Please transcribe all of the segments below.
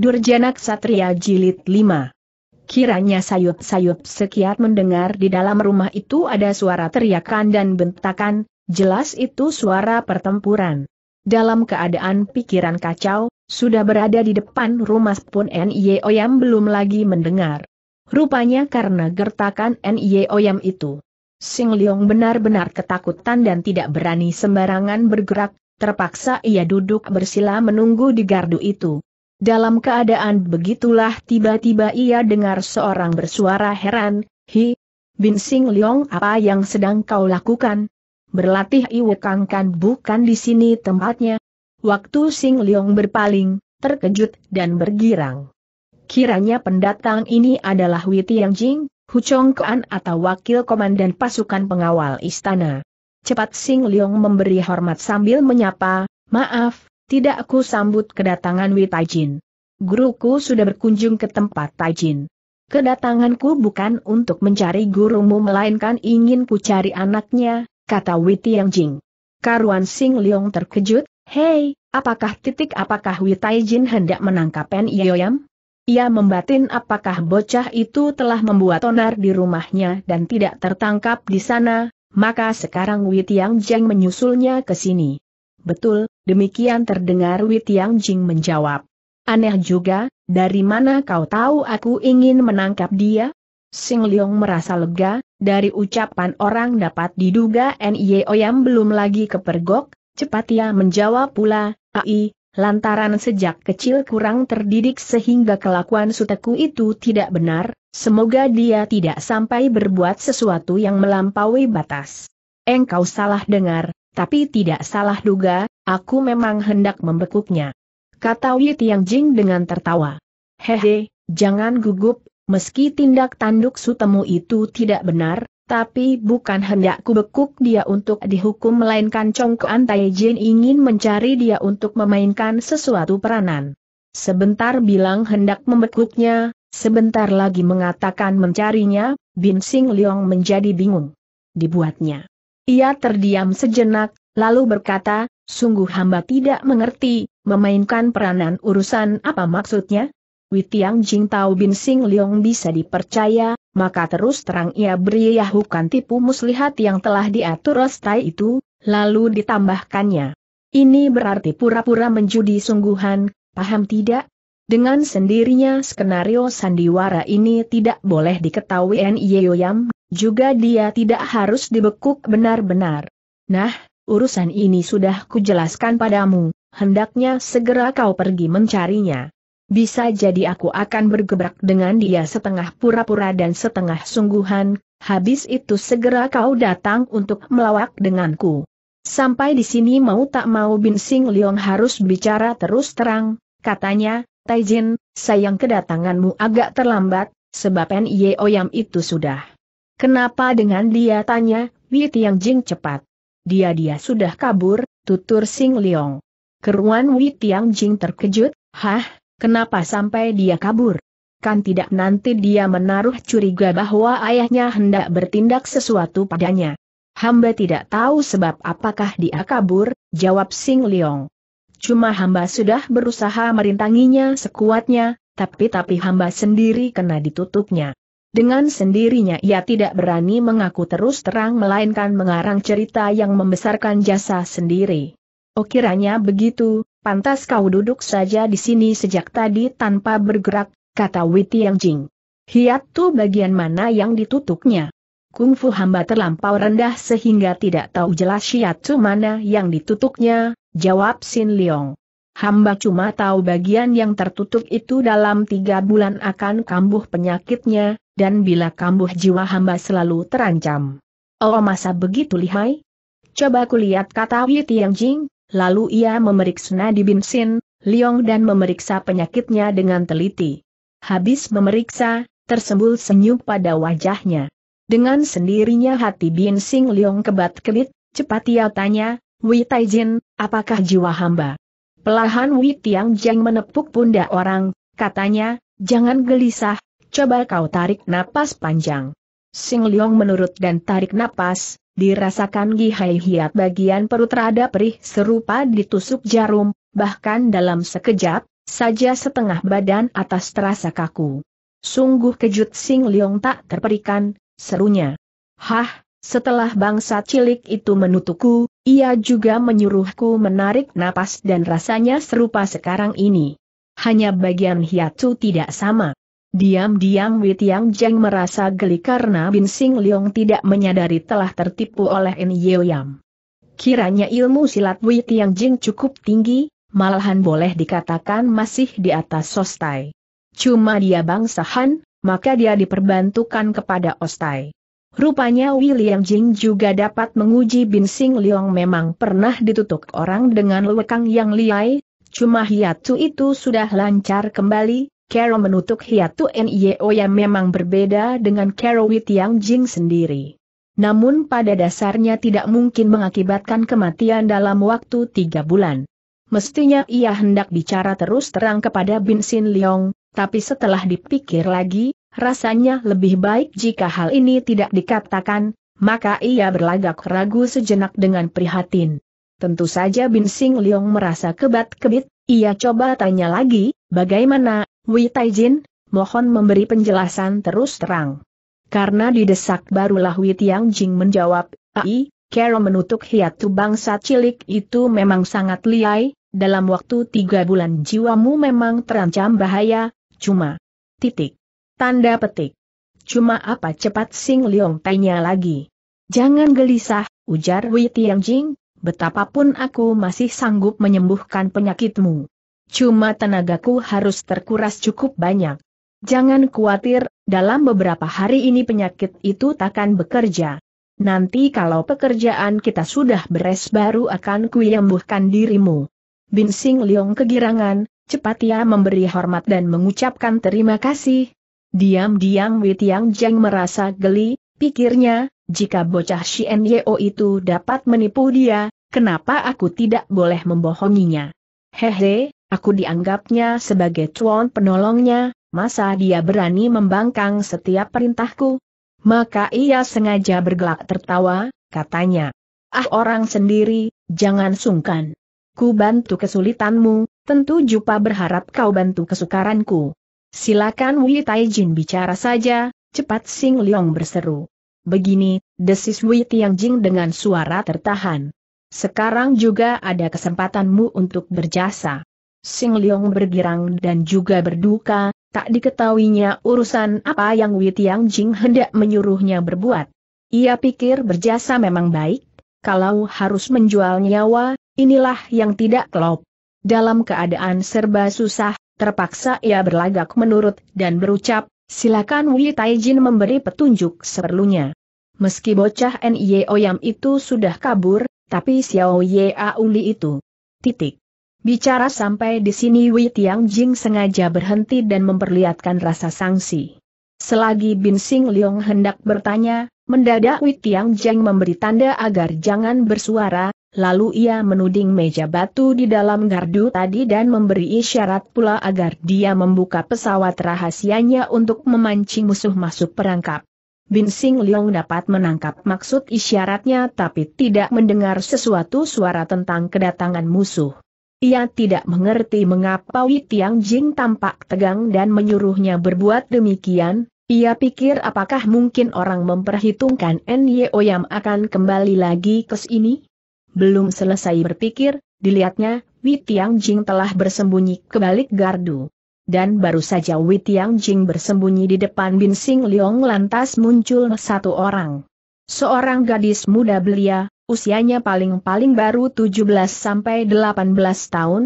Durjana Satria Jilid 5 Kiranya sayup-sayup sekiat mendengar di dalam rumah itu ada suara teriakan dan bentakan, jelas itu suara pertempuran. Dalam keadaan pikiran kacau, sudah berada di depan rumah pun Nie Oyam belum lagi mendengar. Rupanya karena gertakan Nie Oyam itu. Sing Leong benar-benar ketakutan dan tidak berani sembarangan bergerak, terpaksa ia duduk bersila menunggu di gardu itu. Dalam keadaan begitulah tiba-tiba ia dengar seorang bersuara heran, Hi, Bin Sing Leong apa yang sedang kau lakukan? Berlatih Iwekang kan bukan di sini tempatnya. Waktu Sing Leong berpaling, terkejut dan bergirang. Kiranya pendatang ini adalah Tiang Jing, Hu Chong Kuan atau wakil komandan pasukan pengawal istana. Cepat Sing Leong memberi hormat sambil menyapa, maaf, tidak aku sambut kedatangan Witajin. Guruku sudah berkunjung ke tempat Taijin. Kedatanganku bukan untuk mencari gurumu melainkan ingin ku cari anaknya, kata Wei Jing. Karuan Sing Leong terkejut, hei, apakah titik apakah Witajin hendak menangkap Pen Yoyam? Ia membatin apakah bocah itu telah membuat onar di rumahnya dan tidak tertangkap di sana, maka sekarang Wei Jeng menyusulnya ke sini. Betul, demikian terdengar Tiang Jing menjawab. Aneh juga, dari mana kau tahu aku ingin menangkap dia? Sing Leong merasa lega, dari ucapan orang dapat diduga Nye Oyam belum lagi kepergok, cepat ia menjawab pula, Ai, lantaran sejak kecil kurang terdidik sehingga kelakuan suteku itu tidak benar, semoga dia tidak sampai berbuat sesuatu yang melampaui batas. Engkau salah dengar, tapi tidak salah duga, aku memang hendak membekuknya. Kata Tiang Jing dengan tertawa. Hehe, jangan gugup, meski tindak tanduk sutemu itu tidak benar, tapi bukan hendakku bekuk dia untuk dihukum melainkan Congkoan Jin ingin mencari dia untuk memainkan sesuatu peranan. Sebentar bilang hendak membekuknya, sebentar lagi mengatakan mencarinya, Bin Sing Leong menjadi bingung. Dibuatnya ia terdiam sejenak, lalu berkata, sungguh hamba tidak mengerti, memainkan peranan urusan apa maksudnya? Witiang Jing Tao Bin Sing Leong bisa dipercaya, maka terus terang ia beri yahukan tipu muslihat yang telah diatur Rostai itu, lalu ditambahkannya. Ini berarti pura-pura menjudi sungguhan, paham tidak? Dengan sendirinya skenario sandiwara ini tidak boleh diketahui Yoyam." Juga dia tidak harus dibekuk benar-benar. Nah, urusan ini sudah kujelaskan padamu, hendaknya segera kau pergi mencarinya. Bisa jadi aku akan bergebrak dengan dia setengah pura-pura dan setengah sungguhan, habis itu segera kau datang untuk melawak denganku. Sampai di sini mau tak mau Bin Sing Leong harus bicara terus terang, katanya, Taijin, sayang kedatanganmu agak terlambat, sebab N.Y.O.Yam itu sudah Kenapa dengan dia tanya, Wi Tiang Jing cepat. Dia-dia sudah kabur, tutur Sing Leong. Keruan Wi Tiang Jing terkejut, hah, kenapa sampai dia kabur? Kan tidak nanti dia menaruh curiga bahwa ayahnya hendak bertindak sesuatu padanya. Hamba tidak tahu sebab apakah dia kabur, jawab Sing Leong. Cuma hamba sudah berusaha merintanginya sekuatnya, tapi-tapi hamba sendiri kena ditutupnya. Dengan sendirinya ia tidak berani mengaku terus terang melainkan mengarang cerita yang membesarkan jasa sendiri. Oh kiranya begitu, pantas kau duduk saja di sini sejak tadi tanpa bergerak, kata Witi Yang Jing. Hiat tu bagian mana yang ditutupnya? Kungfu hamba terlampau rendah sehingga tidak tahu jelas hiat tu mana yang ditutupnya, jawab Sin Leong. Hamba cuma tahu bagian yang tertutup itu dalam tiga bulan akan kambuh penyakitnya, dan bila kambuh jiwa hamba selalu terancam. Oh masa begitu lihai? Coba kulihat kata Wei Tianjing, lalu ia memeriksa nadi binsin, liong dan memeriksa penyakitnya dengan teliti. Habis memeriksa, tersembul senyum pada wajahnya. Dengan sendirinya hati Bin Sing Liong kebat-kebit, cepat ia tanya, Wei Taijin, apakah jiwa hamba? Pelahan Wei Tiang Jeng menepuk pundak orang, katanya, jangan gelisah, coba kau tarik napas panjang. Sing Leong menurut dan tarik napas, dirasakan gihai hiat bagian perut rada perih serupa ditusuk jarum, bahkan dalam sekejap, saja setengah badan atas terasa kaku. Sungguh kejut Sing Leong tak terperikan, serunya. Hah, setelah bangsa cilik itu menutuku, ia juga menyuruhku menarik napas dan rasanya serupa sekarang ini. Hanya bagian hiatu tidak sama. Diam-diam Witiang Jeng merasa geli karena Bin Sing Leong tidak menyadari telah tertipu oleh In Yeoyam. Kiranya ilmu silat Witiang Jeng cukup tinggi, malahan boleh dikatakan masih di atas Sostai. Cuma dia bangsahan, maka dia diperbantukan kepada Ostai. Rupanya William Jing juga dapat menguji Bin Sing Leong memang pernah ditutup orang dengan lekang yang liai, cuma hiatu itu sudah lancar kembali, Kero menutup hiatu NIO yang memang berbeda dengan Kero Witiang Jing sendiri. Namun pada dasarnya tidak mungkin mengakibatkan kematian dalam waktu tiga bulan. Mestinya ia hendak bicara terus terang kepada Bin Sin Leong, tapi setelah dipikir lagi, Rasanya lebih baik jika hal ini tidak dikatakan, maka ia berlagak ragu sejenak dengan prihatin. Tentu saja Bin Sing Leong merasa kebat-kebit, ia coba tanya lagi, bagaimana, Wei Taijin, mohon memberi penjelasan terus terang. Karena didesak barulah Wei Tiang Jing menjawab, Ai, Kero menutup hiatu bangsa cilik itu memang sangat liai, dalam waktu tiga bulan jiwamu memang terancam bahaya, cuma titik. Tanda petik. Cuma apa cepat Sing Leong tanya lagi? Jangan gelisah, ujar Wei Tianjing, betapapun aku masih sanggup menyembuhkan penyakitmu. Cuma tenagaku harus terkuras cukup banyak. Jangan khawatir, dalam beberapa hari ini penyakit itu takkan bekerja. Nanti kalau pekerjaan kita sudah beres baru akan kuyembuhkan dirimu. Bin Sing Leong kegirangan, cepat ia memberi hormat dan mengucapkan terima kasih, Diam-diam Witiang Jeng merasa geli, pikirnya, jika bocah Shien Yeo itu dapat menipu dia, kenapa aku tidak boleh membohonginya? Hehe, aku dianggapnya sebagai cuan penolongnya, masa dia berani membangkang setiap perintahku? Maka ia sengaja bergelak tertawa, katanya. Ah orang sendiri, jangan sungkan. Ku bantu kesulitanmu, tentu Jupa berharap kau bantu kesukaranku. Silakan Wei Taijin bicara saja, cepat Sing Leong berseru. Begini, desis Wei Tianjing dengan suara tertahan. Sekarang juga ada kesempatanmu untuk berjasa. Sing Leong bergirang dan juga berduka, tak diketahuinya urusan apa yang Wei Tianjing hendak menyuruhnya berbuat. Ia pikir berjasa memang baik, kalau harus menjual nyawa, inilah yang tidak klop. Dalam keadaan serba susah, Terpaksa ia berlagak menurut dan berucap, silakan Wei Taijin memberi petunjuk seperlunya. Meski bocah Nye Oyam itu sudah kabur, tapi Xiao Ye Auli itu. Titik. Bicara sampai di sini Wei Tiang Jing sengaja berhenti dan memperlihatkan rasa sangsi. Selagi Bin Sing Leong hendak bertanya, mendadak Wei Tiang Jing memberi tanda agar jangan bersuara, Lalu ia menuding meja batu di dalam gardu tadi dan memberi isyarat pula agar dia membuka pesawat rahasianya untuk memancing musuh masuk perangkap. Bin Sing Leong dapat menangkap maksud isyaratnya tapi tidak mendengar sesuatu suara tentang kedatangan musuh. Ia tidak mengerti mengapa Wei Tiang Jing tampak tegang dan menyuruhnya berbuat demikian, ia pikir apakah mungkin orang memperhitungkan N.Y.O. yang akan kembali lagi ke sini? Belum selesai berpikir, dilihatnya, Wei Tianjing telah bersembunyi ke balik gardu. Dan baru saja Wei Tianjing bersembunyi di depan Binsing Liong lantas muncul satu orang. Seorang gadis muda belia, usianya paling-paling baru 17-18 tahun.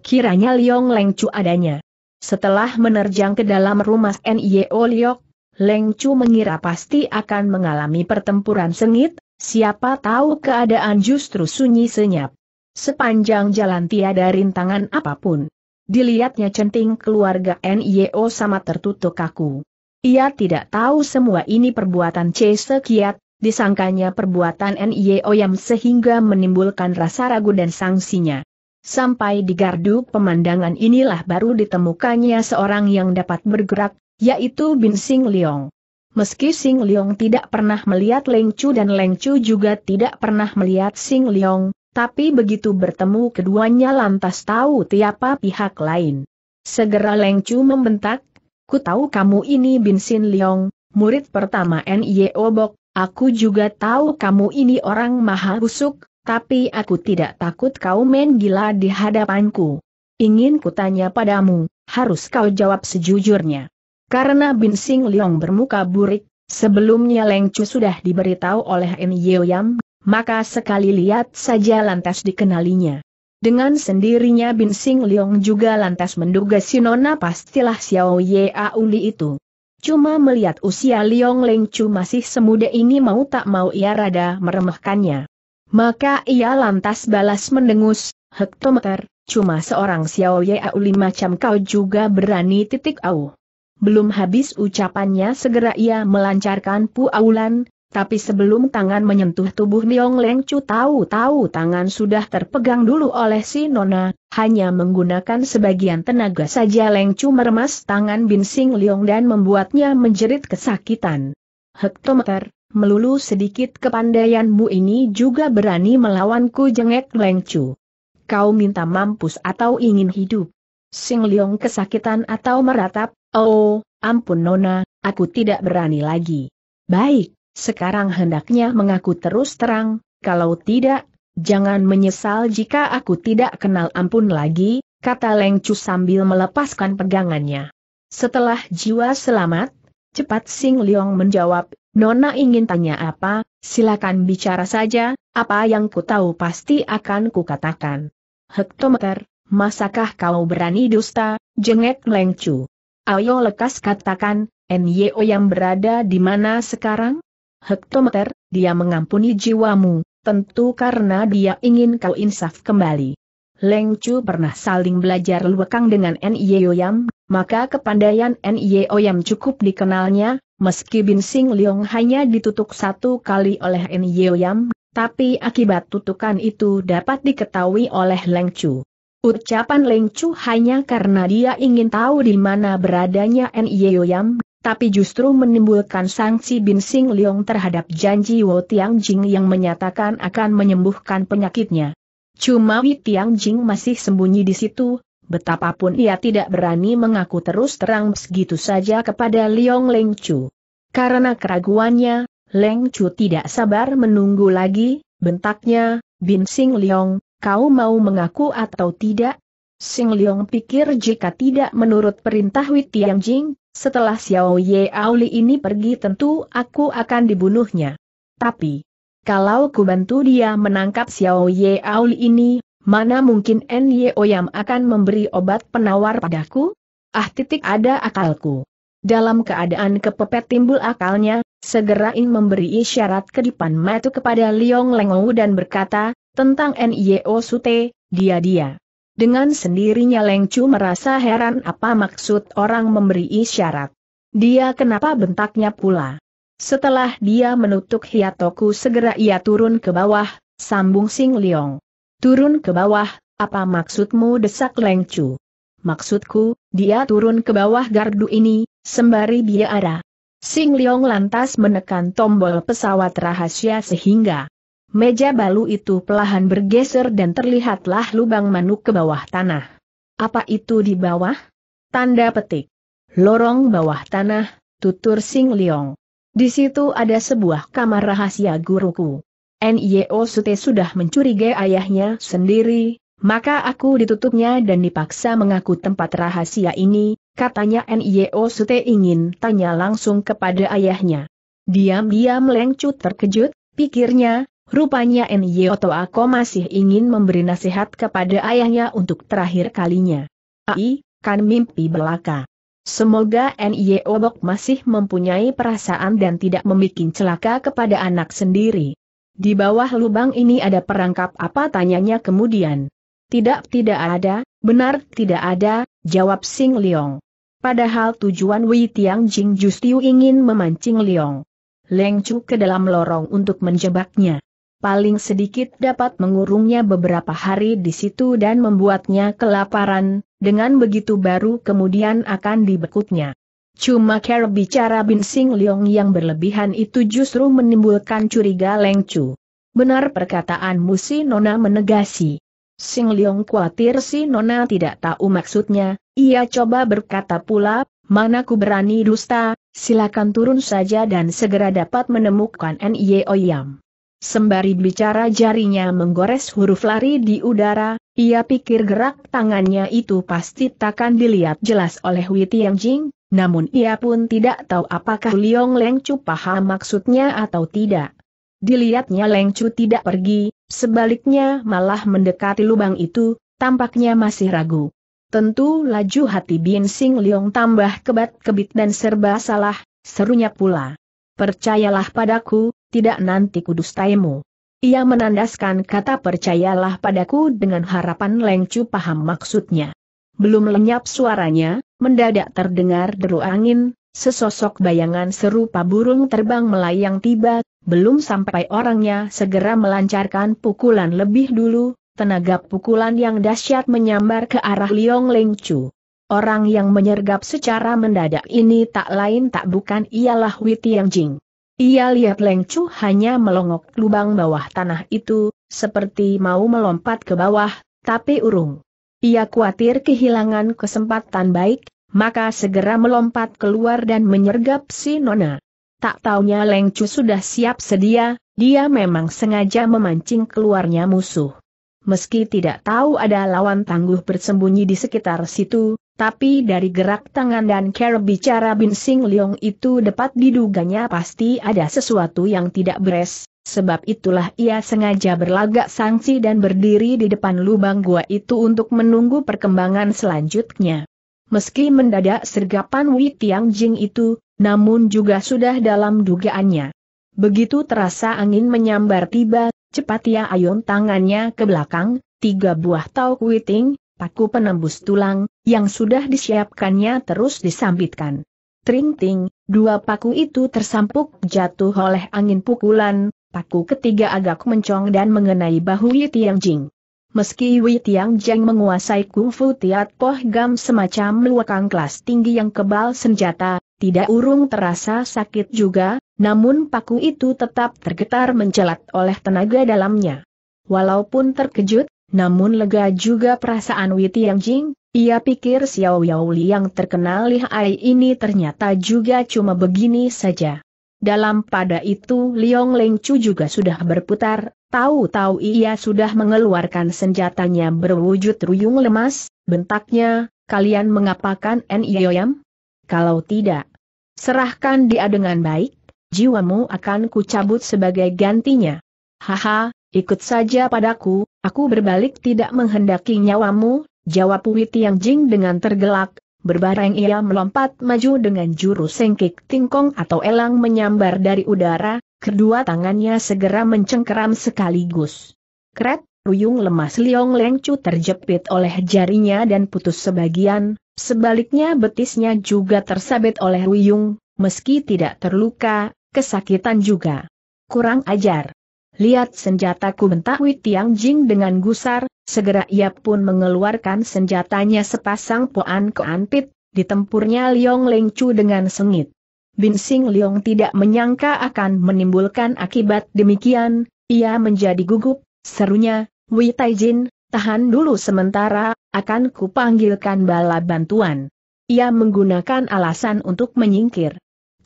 Kiranya Liong Leng Chu adanya. Setelah menerjang ke dalam rumah NIO Oliok, Leng Chu mengira pasti akan mengalami pertempuran sengit, Siapa tahu keadaan justru sunyi senyap. Sepanjang jalan tiada rintangan apapun. Dilihatnya centing keluarga NIO sama tertutup kaku. Ia tidak tahu semua ini perbuatan C. Sekiat, disangkanya perbuatan NIO yang sehingga menimbulkan rasa ragu dan sanksinya. Sampai di gardu pemandangan inilah baru ditemukannya seorang yang dapat bergerak, yaitu Bin Sing Leong. Meski Sing Leong tidak pernah melihat Leng Chu dan Leng Chu juga tidak pernah melihat Sing Leong, tapi begitu bertemu keduanya lantas tahu tiapa pihak lain. Segera Leng Chu membentak, ku tahu kamu ini Bin Sin Leong, murid pertama N.Y.O. Obok, aku juga tahu kamu ini orang maha busuk, tapi aku tidak takut kau main gila di hadapanku. Ingin kutanya padamu, harus kau jawab sejujurnya. Karena Bin Sing Leong bermuka burik, sebelumnya Leng Chu sudah diberitahu oleh N Yeoyam, maka sekali lihat saja lantas dikenalinya. Dengan sendirinya Bin Sing Leong juga lantas menduga si Nona pastilah Xiao Ye Auli itu. Cuma melihat usia Leong Leng Chu masih semuda ini mau tak mau ia rada meremehkannya. Maka ia lantas balas mendengus, hektometer, cuma seorang Xiao Ye Auli macam kau juga berani titik au. Belum habis ucapannya segera ia melancarkan puaulan, tapi sebelum tangan menyentuh tubuh Niong Leng Chu tahu-tahu tangan sudah terpegang dulu oleh si Nona, hanya menggunakan sebagian tenaga saja Leng Chu meremas tangan Bin Sing Liong dan membuatnya menjerit kesakitan. Hektometer, melulu sedikit kepandaianmu ini juga berani melawanku jengek Leng Chu. Kau minta mampus atau ingin hidup? Sing Liong kesakitan atau meratap, Oh, ampun Nona, aku tidak berani lagi. Baik, sekarang hendaknya mengaku terus terang, kalau tidak, jangan menyesal jika aku tidak kenal ampun lagi, kata Leng Chu sambil melepaskan pegangannya. Setelah jiwa selamat, cepat Sing Leong menjawab, Nona ingin tanya apa, silakan bicara saja, apa yang ku tahu pasti akan kukatakan. Hektometer, masakah kau berani dusta, jengek Leng Chu. Ayo lekas katakan, NYO yang berada di mana sekarang? Hektometer, dia mengampuni jiwamu, tentu karena dia ingin kau insaf kembali. Leng Chu pernah saling belajar luekang dengan NYO yang, maka kepandaian NYO yang cukup dikenalnya, meski Bin Sing Leong hanya ditutup satu kali oleh NYO yang, tapi akibat tutukan itu dapat diketahui oleh Leng Chu. Ucapan Leng Chu hanya karena dia ingin tahu di mana beradanya Yoyam, tapi justru menimbulkan sanksi Bin Sing Leong terhadap janji Wo Tiang Jing yang menyatakan akan menyembuhkan penyakitnya. Cuma Wi Tiang Jing masih sembunyi di situ, betapapun ia tidak berani mengaku terus terang begitu saja kepada Leong Leng Chu. Karena keraguannya, Leng Chu tidak sabar menunggu lagi, bentaknya, Bin Sing Leong, Kau mau mengaku atau tidak? Sing Leong pikir jika tidak menurut perintah Wei Tianjing, setelah Xiao Ye Auli ini pergi tentu aku akan dibunuhnya. Tapi, kalau ku bantu dia menangkap Xiao Ye Auli ini, mana mungkin Nye Oyam akan memberi obat penawar padaku? Ah titik ada akalku. Dalam keadaan kepepet timbul akalnya, segera ingin memberi isyarat kedipan matu kepada Liong Lengou dan berkata, tentang NIO Sute, dia-dia. Dengan sendirinya Leng merasa heran apa maksud orang memberi isyarat. Dia kenapa bentaknya pula. Setelah dia menutup Hiatoku segera ia turun ke bawah, sambung Sing Leong. Turun ke bawah, apa maksudmu desak Leng Maksudku, dia turun ke bawah gardu ini, sembari dia ada. Sing Leong lantas menekan tombol pesawat rahasia sehingga Meja balu itu pelahan bergeser dan terlihatlah lubang manuk ke bawah tanah. Apa itu di bawah? Tanda petik. Lorong bawah tanah, tutur Sing Leong. Di situ ada sebuah kamar rahasia guruku. N.I.O. Sute sudah mencurigai ayahnya sendiri, maka aku ditutupnya dan dipaksa mengaku tempat rahasia ini, katanya N.I.O. Sute ingin tanya langsung kepada ayahnya. Diam-diam lengcut terkejut, pikirnya, Rupanya Enyo Ako masih ingin memberi nasihat kepada ayahnya untuk terakhir kalinya. Ai, kan mimpi belaka. Semoga N.Y. Obok masih mempunyai perasaan dan tidak membuat celaka kepada anak sendiri. Di bawah lubang ini ada perangkap apa tanyanya kemudian. Tidak tidak ada, benar tidak ada, jawab Sing Leong. Padahal tujuan Wei Tiang Jing justru ingin memancing Leong. Leng Chu ke dalam lorong untuk menjebaknya paling sedikit dapat mengurungnya beberapa hari di situ dan membuatnya kelaparan, dengan begitu baru kemudian akan dibekutnya. Cuma cara bicara Bin Sing Leong yang berlebihan itu justru menimbulkan curiga Leng Benar perkataan musi Nona menegasi. Sing Leong khawatir si Nona tidak tahu maksudnya, ia coba berkata pula, mana ku berani dusta, silakan turun saja dan segera dapat menemukan N.Y.O. Yam. Sembari bicara jarinya menggores huruf lari di udara, ia pikir gerak tangannya itu pasti takkan dilihat jelas oleh Wei Tianjing, namun ia pun tidak tahu apakah Liong Leng Chu paham maksudnya atau tidak. Dilihatnya Leng Chu tidak pergi, sebaliknya malah mendekati lubang itu, tampaknya masih ragu. Tentu laju hati Bin Sing Liong tambah kebat-kebit dan serba salah, serunya pula. Percayalah padaku, tidak nanti kudus kudustaimu. Ia menandaskan kata percayalah padaku dengan harapan Lengcu paham maksudnya. Belum lenyap suaranya, mendadak terdengar deru angin, sesosok bayangan serupa burung terbang melayang tiba, belum sampai orangnya segera melancarkan pukulan lebih dulu, tenaga pukulan yang dahsyat menyambar ke arah Liong Lengcu. Orang yang menyergap secara mendadak ini tak lain tak bukan ialah Witi Yang Jing. Ia lihat Leng hanya melongok lubang bawah tanah itu, seperti mau melompat ke bawah, tapi urung. Ia khawatir kehilangan kesempatan baik, maka segera melompat keluar dan menyergap si Nona. Tak taunya Leng Chu sudah siap sedia, dia memang sengaja memancing keluarnya musuh. Meski tidak tahu ada lawan tangguh bersembunyi di sekitar situ, tapi dari gerak tangan dan cara bicara Bin Sing Leong itu dapat diduganya pasti ada sesuatu yang tidak beres, sebab itulah ia sengaja berlagak sangsi dan berdiri di depan lubang gua itu untuk menunggu perkembangan selanjutnya. Meski mendadak sergapan Wei Tiang Jing itu, namun juga sudah dalam dugaannya. Begitu terasa angin menyambar tiba, cepat ia ayun tangannya ke belakang, tiga buah tau kuiting, paku penembus tulang, yang sudah disiapkannya terus disambitkan. Tring-ting, dua paku itu tersampuk jatuh oleh angin pukulan, paku ketiga agak mencong dan mengenai bahu Yi Jing. Meski Wei Jing menguasai kungfu Tiat Poh Gam semacam luakang kelas tinggi yang kebal senjata, tidak urung terasa sakit juga, namun paku itu tetap tergetar mencelat oleh tenaga dalamnya. Walaupun terkejut, namun lega juga perasaan Wei Jing, ia pikir Xiao Yauli yang terkenal lihai ini ternyata juga cuma begini saja. Dalam pada itu Liong Leng Chu juga sudah berputar, tahu-tahu ia sudah mengeluarkan senjatanya berwujud ruyung lemas, bentaknya, kalian mengapakan N.I.O.M.? Kalau tidak, serahkan dia dengan baik, jiwamu akan kucabut sebagai gantinya. Haha, ikut saja padaku, Aku berbalik tidak menghendaki nyawamu, jawab Wei Jing dengan tergelak, berbareng ia melompat maju dengan jurus sengkik tingkong atau elang menyambar dari udara, kedua tangannya segera mencengkeram sekaligus. Kret, Ruyung lemas Liong Lengcu terjepit oleh jarinya dan putus sebagian, sebaliknya betisnya juga tersabit oleh Ruyung, meski tidak terluka, kesakitan juga. Kurang ajar. Lihat senjataku bentak Wei Tiang Jing dengan gusar, segera ia pun mengeluarkan senjatanya sepasang poan keantit, ditempurnya Liong Leng Chu dengan sengit. Bin Sing Liong tidak menyangka akan menimbulkan akibat demikian, ia menjadi gugup, serunya, Wei Jin, tahan dulu sementara, akan kupanggilkan bala bantuan. Ia menggunakan alasan untuk menyingkir.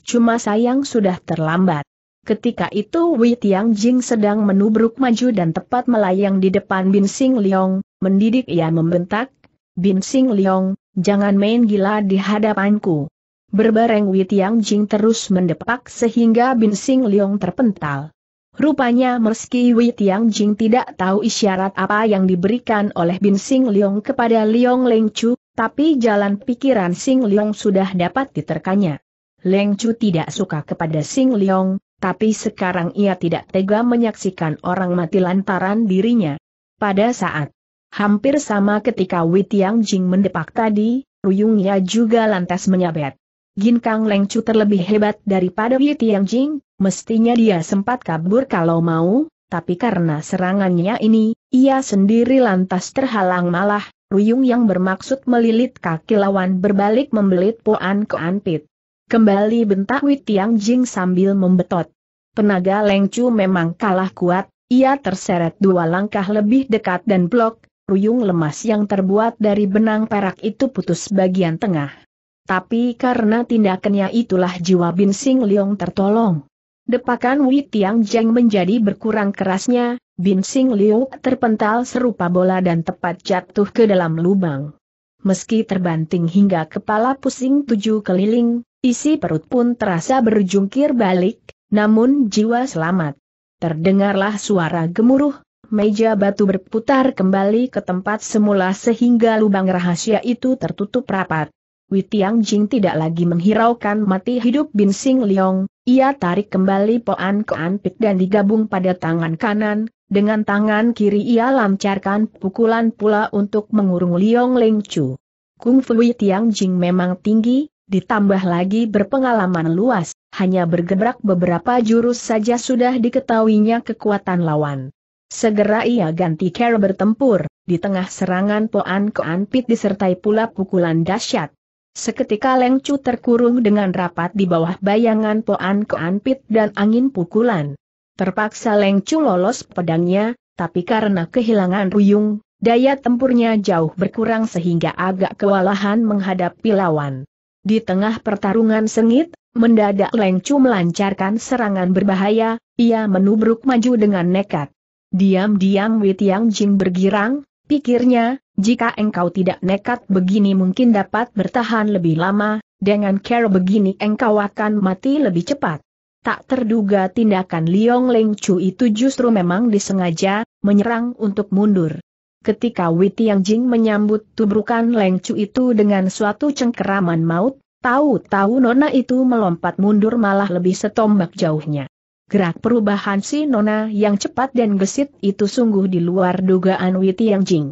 Cuma sayang sudah terlambat. Ketika itu Wei Tiang Jing sedang menubruk maju dan tepat melayang di depan Bin Sing Leong, mendidik ia membentak, Bin Sing Leong, jangan main gila di hadapanku. Berbareng Wei Tiang Jing terus mendepak sehingga Bin Sing Leong terpental. Rupanya meski Wei Tiang Jing tidak tahu isyarat apa yang diberikan oleh Bin Sing Leong kepada Leong Leng Chu, tapi jalan pikiran Sing Leong sudah dapat diterkanya. Leng Chu tidak suka kepada Sing Leong, tapi sekarang ia tidak tega menyaksikan orang mati lantaran dirinya. Pada saat hampir sama ketika Witiang Jing mendepak tadi, Ruyungnya juga lantas menyabet. Gin Leng Lengcu terlebih hebat daripada Witiang Jing, mestinya dia sempat kabur kalau mau, tapi karena serangannya ini, ia sendiri lantas terhalang malah, Ruyung yang bermaksud melilit kaki lawan berbalik membelit Poan ke Anpit. Kembali bentak Tiang Jing sambil membetot. Penaga Chu memang kalah kuat, ia terseret dua langkah lebih dekat dan blok, ruyung lemas yang terbuat dari benang perak itu putus bagian tengah. Tapi karena tindakannya itulah jiwa Bin Sing Leong tertolong. Depakan Wei Tiang Jing menjadi berkurang kerasnya, Bin Sing Liu terpental serupa bola dan tepat jatuh ke dalam lubang. Meski terbanting hingga kepala pusing tujuh keliling, Isi perut pun terasa berjungkir balik, namun jiwa selamat. Terdengarlah suara gemuruh, meja batu berputar kembali ke tempat semula sehingga lubang rahasia itu tertutup rapat. Witiang Jing tidak lagi menghiraukan mati hidup Bin Sing Leong, ia tarik kembali poan ke anpik dan digabung pada tangan kanan, dengan tangan kiri ia lancarkan pukulan pula untuk mengurung Leong Leng Chu. Kung Fu Witiang Jing memang tinggi, ditambah lagi berpengalaman luas, hanya bergebrak beberapa jurus saja sudah diketahuinya kekuatan lawan. Segera ia ganti cara bertempur, di tengah serangan Poan Koan Pit disertai pula pukulan dahsyat. Seketika Leng Chu terkurung dengan rapat di bawah bayangan Poan Koan Pit dan angin pukulan. Terpaksa Leng Chu lolos pedangnya, tapi karena kehilangan ruyung, daya tempurnya jauh berkurang sehingga agak kewalahan menghadapi lawan. Di tengah pertarungan sengit, mendadak Leng Chu melancarkan serangan berbahaya, ia menubruk maju dengan nekat. Diam-diam Wei Tiang Jing bergirang, pikirnya, jika engkau tidak nekat begini mungkin dapat bertahan lebih lama, dengan cara begini engkau akan mati lebih cepat. Tak terduga tindakan Liong Leng Chu itu justru memang disengaja, menyerang untuk mundur ketika Witi Yang Jing menyambut tubrukan lengcu itu dengan suatu cengkeraman maut, tahu-tahu Nona itu melompat mundur malah lebih setombak jauhnya. Gerak perubahan si Nona yang cepat dan gesit itu sungguh di luar dugaan Witi Yang Jing.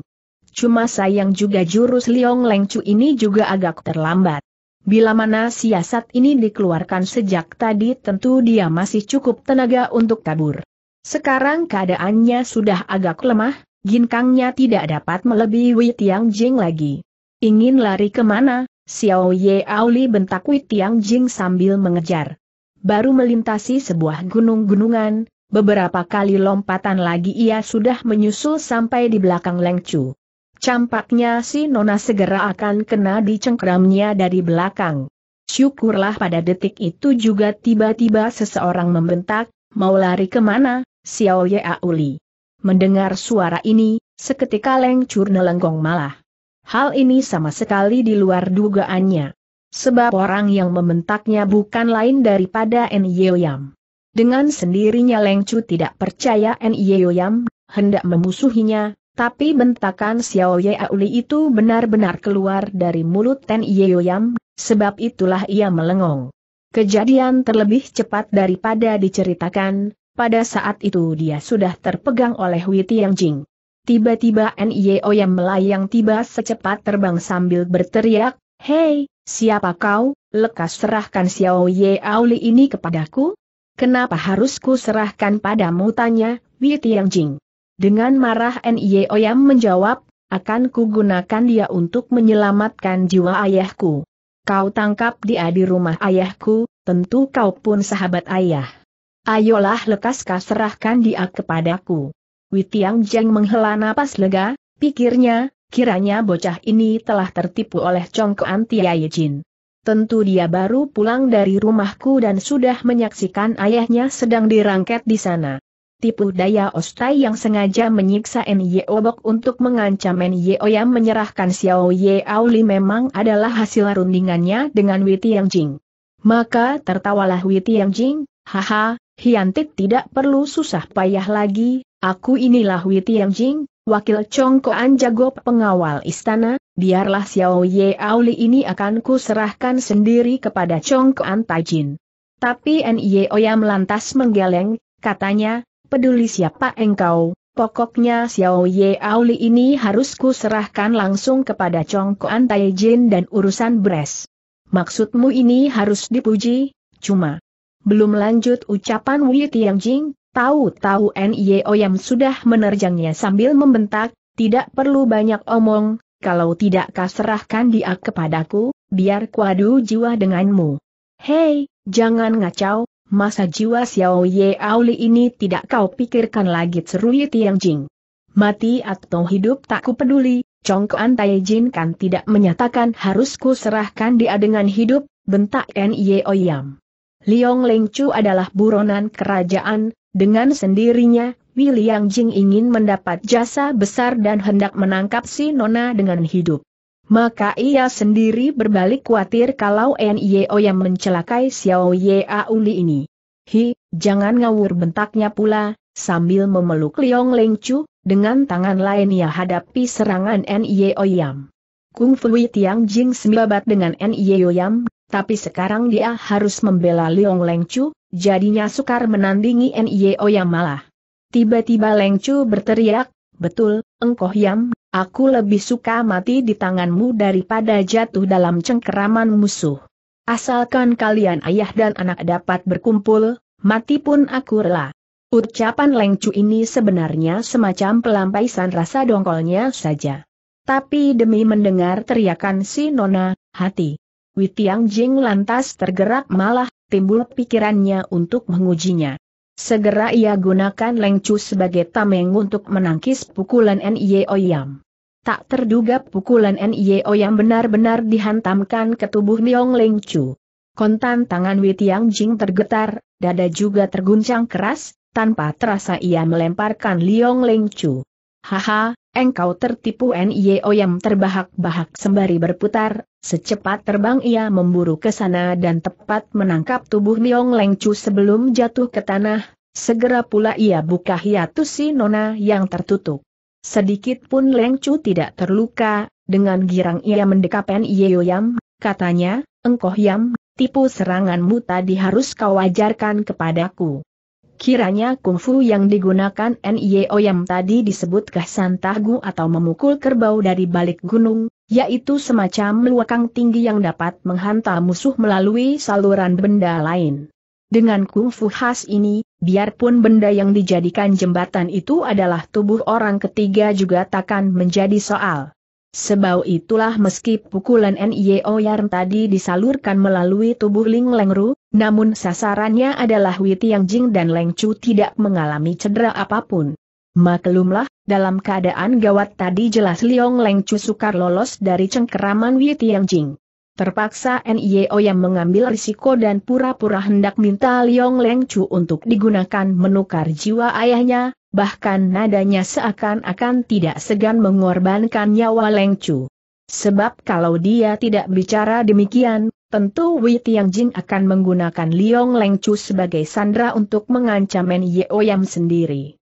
Cuma sayang juga jurus Liong Lengcu ini juga agak terlambat. Bila mana siasat ini dikeluarkan sejak tadi tentu dia masih cukup tenaga untuk kabur. Sekarang keadaannya sudah agak lemah, ginkangnya tidak dapat melebihi Tiang Jing lagi. Ingin lari kemana? Xiao Ye Auli bentak Tiang Jing sambil mengejar. Baru melintasi sebuah gunung-gunungan, beberapa kali lompatan lagi ia sudah menyusul sampai di belakang Leng Chu. Campaknya si Nona segera akan kena dicengkramnya dari belakang. Syukurlah pada detik itu juga tiba-tiba seseorang membentak, mau lari kemana, Xiao Ye Auli. Mendengar suara ini, seketika Leng Cur nelengkong malah. Hal ini sama sekali di luar dugaannya. Sebab orang yang membentaknya bukan lain daripada Nyeoyam. Dengan sendirinya Leng Cu tidak percaya Nyeoyam, hendak memusuhinya, tapi bentakan Xiao Ye Auli itu benar-benar keluar dari mulut Nyeoyam, sebab itulah ia melengong. Kejadian terlebih cepat daripada diceritakan, pada saat itu dia sudah terpegang oleh Wei Tiangjing. Tiba-tiba Nio yang melayang tiba secepat terbang sambil berteriak, Hei, siapa kau, lekas serahkan Xiao Ye Auli ini kepadaku? Kenapa harus ku serahkan padamu tanya, Wei Tiangjing. Dengan marah Nio yang menjawab, akan kugunakan dia untuk menyelamatkan jiwa ayahku. Kau tangkap dia di rumah ayahku, tentu kau pun sahabat ayah. Ayolah lekas kau serahkan dia kepadaku. Witiang Jeng menghela napas lega, pikirnya, kiranya bocah ini telah tertipu oleh congkoan Tiai Jin. Tentu dia baru pulang dari rumahku dan sudah menyaksikan ayahnya sedang dirangket di sana. Tipu daya Ostai yang sengaja menyiksa N.Y.O. Bok untuk mengancam N.Y.O. yang menyerahkan Xiao Ye Auli memang adalah hasil rundingannya dengan Witi Jing. Maka tertawalah Witi Jing, haha, Hiantit tidak perlu susah payah lagi, aku inilah Witi Tianjing, Jing, wakil congkoan jago pengawal istana, biarlah Xiao Ye Auli ini akan kuserahkan sendiri kepada congkoan Tajin. Tapi Nye Oya lantas menggeleng, katanya, peduli siapa engkau, pokoknya Xiao Ye Auli ini harus kuserahkan langsung kepada congkoan Tajin dan urusan beres. Maksudmu ini harus dipuji, cuma... Belum lanjut ucapan Wu Tiangjing, tahu-tahu Nio yang sudah menerjangnya sambil membentak, tidak perlu banyak omong, kalau tidak kau serahkan dia kepadaku, biar kuadu jiwa denganmu. Hei, jangan ngacau, masa jiwa Xiao Ye Auli ini tidak kau pikirkan lagi seru Yi Tiangjing. Mati atau hidup tak ku peduli, Tai Jin kan tidak menyatakan harus ku serahkan dia dengan hidup, bentak Nio Yam. Liong Leng adalah buronan kerajaan, dengan sendirinya, William Jing ingin mendapat jasa besar dan hendak menangkap si Nona dengan hidup. Maka ia sendiri berbalik khawatir kalau NIO yang mencelakai Xiao Ye Uli ini. Hi, jangan ngawur bentaknya pula, sambil memeluk Liong Leng dengan tangan lain ia hadapi serangan NIO Yam. Kung Fui Tiang Jing sembabat dengan NIO Yam tapi sekarang dia harus membela Liong Lengchu, jadinya sukar menandingi N.I.O. yang malah. Tiba-tiba Lengchu berteriak, betul, engkau Yam, aku lebih suka mati di tanganmu daripada jatuh dalam cengkeraman musuh. Asalkan kalian ayah dan anak dapat berkumpul, mati pun aku rela. Ucapan Lengcu ini sebenarnya semacam pelampaisan rasa dongkolnya saja. Tapi demi mendengar teriakan si Nona, hati Witiang Jing lantas tergerak malah, timbul pikirannya untuk mengujinya. Segera ia gunakan lengcu sebagai tameng untuk menangkis pukulan N.I.E. Oyam. Tak terduga pukulan N.I.E. Oyam benar-benar dihantamkan ke tubuh Niong Lengcu. Kontan tangan Witiang Jing tergetar, dada juga terguncang keras, tanpa terasa ia melemparkan Liong Lengcu. Haha, engkau tertipu N.I.E. Oyam terbahak-bahak sembari berputar, Secepat terbang ia memburu ke sana dan tepat menangkap tubuh Niong Lengcu sebelum jatuh ke tanah, segera pula ia buka hiatus si nona yang tertutup. Sedikit pun Lengcu tidak terluka, dengan girang ia mendekapen Yam, katanya, Engkoh Yam, tipu seranganmu tadi harus kau ajarkan kepadaku. Kiranya kungfu yang digunakan Nye Yam tadi disebut santahgu atau memukul kerbau dari balik gunung, yaitu semacam luakang tinggi yang dapat menghantam musuh melalui saluran benda lain. Dengan kungfu khas ini, biarpun benda yang dijadikan jembatan itu adalah tubuh orang ketiga juga takkan menjadi soal. Sebau itulah meski pukulan N.I.O. Yarn tadi disalurkan melalui tubuh Ling Lengru, namun sasarannya adalah Witi Yang Jing dan Leng Chu tidak mengalami cedera apapun. Maklumlah, dalam keadaan gawat tadi jelas Liong Leng sukar lolos dari cengkeraman Wei Tianjing. Terpaksa NIO yang mengambil risiko dan pura-pura hendak minta Liong Leng untuk digunakan menukar jiwa ayahnya, bahkan nadanya seakan-akan tidak segan mengorbankan nyawa Leng Sebab kalau dia tidak bicara demikian, tentu Wei Tianjing akan menggunakan Liong Leng sebagai sandra untuk mengancam NIO yang sendiri.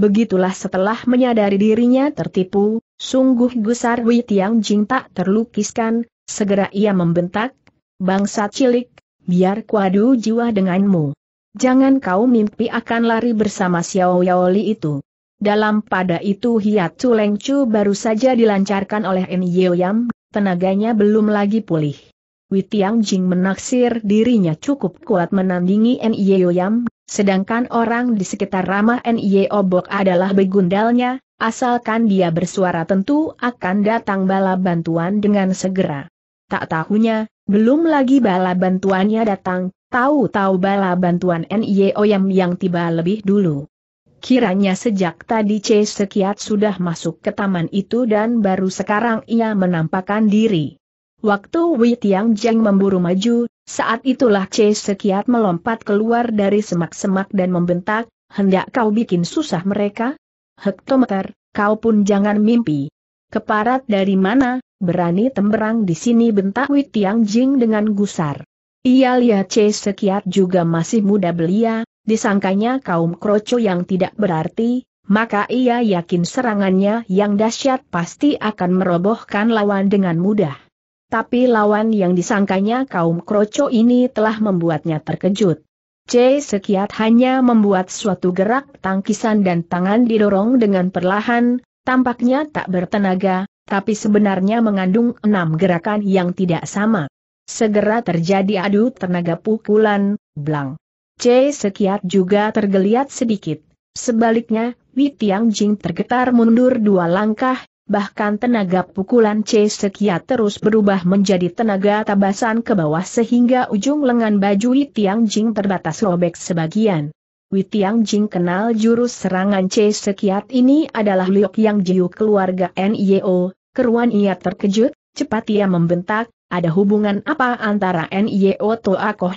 Begitulah setelah menyadari dirinya tertipu, sungguh gusar Wei Jing tak terlukiskan, segera ia membentak, bangsa cilik, biar kuadu jiwa denganmu. Jangan kau mimpi akan lari bersama Xiao Yaoli itu. Dalam pada itu Hiat Chu baru saja dilancarkan oleh En Yeo Yam, tenaganya belum lagi pulih. Wei Jing menaksir dirinya cukup kuat menandingi Nie Yam, sedangkan orang di sekitar Rama Nie Bok adalah begundalnya, asalkan dia bersuara tentu akan datang bala bantuan dengan segera. Tak tahunya, belum lagi bala bantuannya datang, tahu-tahu bala bantuan N.I.O. Yam yang tiba lebih dulu. Kiranya sejak tadi Che Sekiat sudah masuk ke taman itu dan baru sekarang ia menampakkan diri. Waktu Wei Tiangjeng memburu maju, saat itulah Che Sekiat melompat keluar dari semak-semak dan membentak, hendak kau bikin susah mereka? Hektometer, kau pun jangan mimpi. Keparat dari mana, berani temberang di sini bentak Wei Tiangjing dengan gusar. Ia lihat Che Sekiat juga masih muda belia, disangkanya kaum kroco yang tidak berarti, maka ia yakin serangannya yang dahsyat pasti akan merobohkan lawan dengan mudah tapi lawan yang disangkanya kaum kroco ini telah membuatnya terkejut. C. Sekiat hanya membuat suatu gerak tangkisan dan tangan didorong dengan perlahan, tampaknya tak bertenaga, tapi sebenarnya mengandung enam gerakan yang tidak sama. Segera terjadi adu tenaga pukulan, blang. C. Sekiat juga tergeliat sedikit. Sebaliknya, Witiang Jing tergetar mundur dua langkah, bahkan tenaga pukulan C Sekia terus berubah menjadi tenaga tabasan ke bawah sehingga ujung lengan baju Witiang Jing terbatas robek sebagian. Witiang Jing kenal jurus serangan C Sekiat ini adalah liuk Yang Jiu keluarga NIO, keruan ia terkejut, cepat ia membentak, ada hubungan apa antara NIO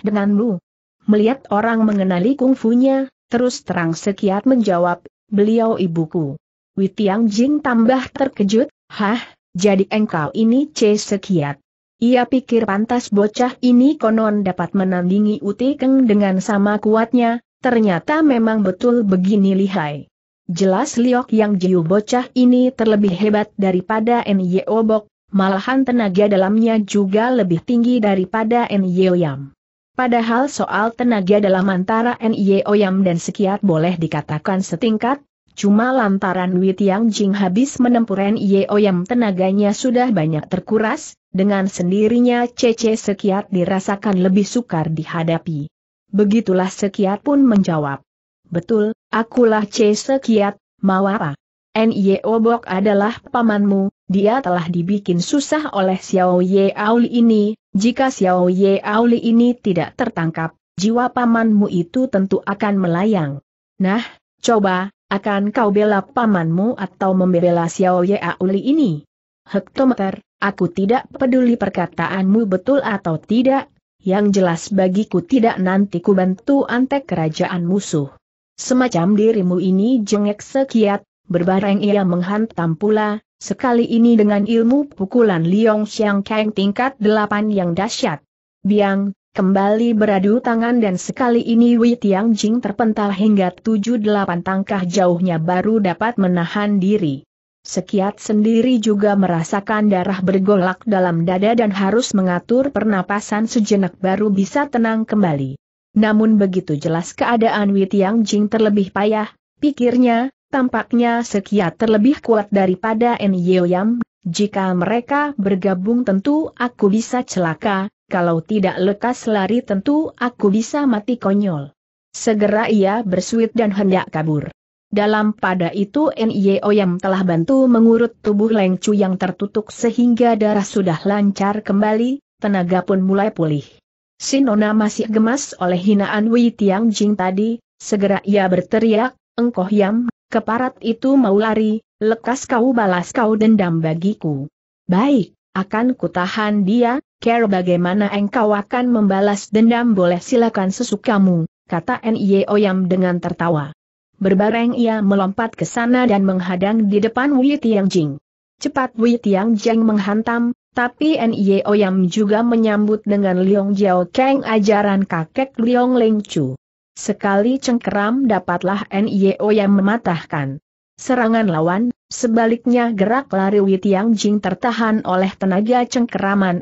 dengan lu? Melihat orang mengenali kungfunya, terus terang Sekiat menjawab, beliau ibuku. Witiang Jing tambah terkejut, hah, jadi engkau ini C sekiat. Ia pikir pantas bocah ini konon dapat menandingi Uti Keng dengan sama kuatnya, ternyata memang betul begini lihai. Jelas Liok yang jiu bocah ini terlebih hebat daripada N.Y.O. Obok, malahan tenaga dalamnya juga lebih tinggi daripada N.Y.O. Oyam. Padahal soal tenaga dalam antara NIO Oyam dan Sekiat boleh dikatakan setingkat, Cuma lantaran Wei Jing habis menempur Ren Yeoyam tenaganya sudah banyak terkuras, dengan sendirinya Cece Sekiat dirasakan lebih sukar dihadapi. Begitulah Sekiat pun menjawab. Betul, akulah Cece Sekiat, mau apa? N.Y.O. Bok adalah pamanmu, dia telah dibikin susah oleh Xiao Ye Auli ini, jika Xiao Ye Auli ini tidak tertangkap, jiwa pamanmu itu tentu akan melayang. Nah, coba, akan kau bela pamanmu atau membela Xiao Ye Auli ini? Hektometer, aku tidak peduli perkataanmu betul atau tidak, yang jelas bagiku tidak nanti ku bantu antek kerajaan musuh. Semacam dirimu ini jengek sekiat, berbareng ia menghantam pula, sekali ini dengan ilmu pukulan Liong Xiang Kang tingkat delapan yang dahsyat. Biang, Kembali beradu tangan dan sekali ini Wei Tiang Jing terpental hingga 7-8 tangkah jauhnya baru dapat menahan diri. Sekiat sendiri juga merasakan darah bergolak dalam dada dan harus mengatur pernapasan sejenak baru bisa tenang kembali. Namun begitu jelas keadaan Wei Tiang Jing terlebih payah, pikirnya, tampaknya Sekiat terlebih kuat daripada N Yam, jika mereka bergabung tentu aku bisa celaka, kalau tidak lekas lari tentu aku bisa mati konyol. Segera ia bersuit dan hendak kabur. Dalam pada itu N.I.O. yang telah bantu mengurut tubuh Leng Chu yang tertutup sehingga darah sudah lancar kembali, tenaga pun mulai pulih. Sinona masih gemas oleh hinaan Wei Tiang Jing tadi, segera ia berteriak, engkoh yam, keparat itu mau lari, lekas kau balas kau dendam bagiku. Baik, akan kutahan dia, care bagaimana engkau akan membalas dendam boleh silakan sesukamu, kata N.I.E. Oyam dengan tertawa. Berbareng ia melompat ke sana dan menghadang di depan Wei Jing. Cepat Wei Jing menghantam, tapi N.I.E. Oyam juga menyambut dengan Liong Jiao Kang ajaran kakek Liong Leng Chu. Sekali cengkeram dapatlah N.I.E. Oyam mematahkan serangan lawan, sebaliknya gerak lari Tiang Jing tertahan oleh tenaga cengkeraman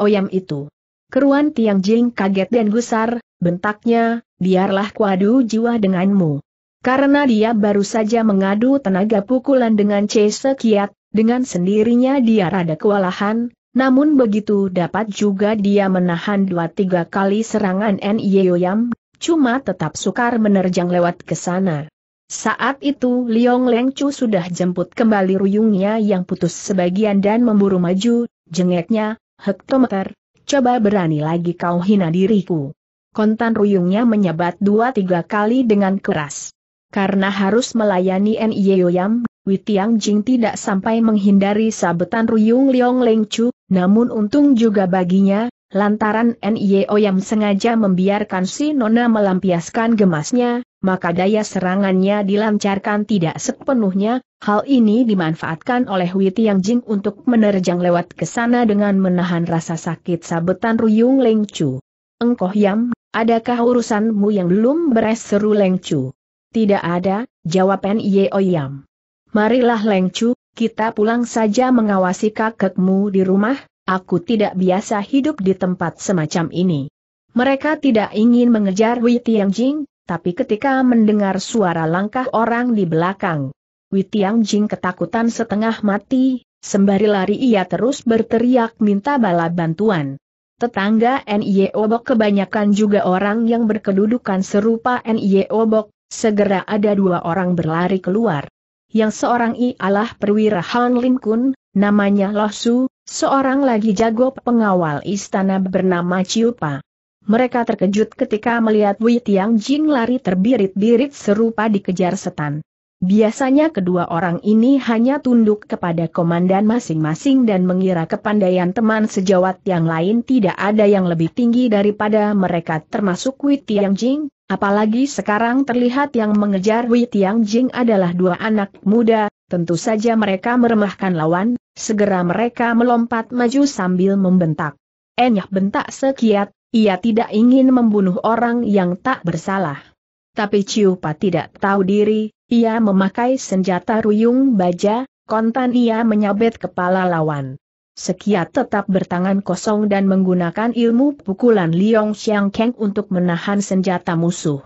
Oyam itu. Keruan Tiang Jing kaget dan gusar, bentaknya, biarlah kuadu jiwa denganmu. Karena dia baru saja mengadu tenaga pukulan dengan Che Sekiat, dengan sendirinya dia rada kewalahan, namun begitu dapat juga dia menahan dua tiga kali serangan Oyam, cuma tetap sukar menerjang lewat ke sana. Saat itu Liong Leng Chu sudah jemput kembali ruyungnya yang putus sebagian dan memburu maju, jengeknya, hektometer, coba berani lagi kau hina diriku. Kontan ruyungnya menyebat dua tiga kali dengan keras. Karena harus melayani N.I.E. Yam, Witiang Jing tidak sampai menghindari sabetan ruyung Liong Leng Chu, namun untung juga baginya, lantaran Nye Yam sengaja membiarkan si Nona melampiaskan gemasnya, maka daya serangannya dilancarkan tidak sepenuhnya, hal ini dimanfaatkan oleh Yang Jing untuk menerjang lewat ke sana dengan menahan rasa sakit sabetan Ruyung Leng Chu. Engkoh Yam, adakah urusanmu yang belum beres seru Leng Chu? Tidak ada, jawab Nye Oyam. Marilah Leng Chu, kita pulang saja mengawasi kakekmu di rumah, aku tidak biasa hidup di tempat semacam ini. Mereka tidak ingin mengejar Yang Jing, tapi ketika mendengar suara langkah orang di belakang, Witiang Jing ketakutan setengah mati, sembari lari ia terus berteriak minta bala bantuan. Tetangga Nye Obok kebanyakan juga orang yang berkedudukan serupa Nye Obok, segera ada dua orang berlari keluar. Yang seorang ialah perwira Han Lin Kun, namanya Loh Su, seorang lagi jago pengawal istana bernama Ciupa. Mereka terkejut ketika melihat Wei Tiang Jing lari terbirit-birit serupa dikejar setan. Biasanya kedua orang ini hanya tunduk kepada komandan masing-masing dan mengira kepandaian teman sejawat yang lain tidak ada yang lebih tinggi daripada mereka termasuk Wei Tiang Jing, apalagi sekarang terlihat yang mengejar Wei Tiang Jing adalah dua anak muda, tentu saja mereka meremahkan lawan, segera mereka melompat maju sambil membentak. Enyah bentak sekiat, ia tidak ingin membunuh orang yang tak bersalah. Tapi Ciu Ciupa tidak tahu diri, ia memakai senjata ruyung baja, kontan ia menyabet kepala lawan. Sekia tetap bertangan kosong dan menggunakan ilmu pukulan Liong Xiang Kang untuk menahan senjata musuh.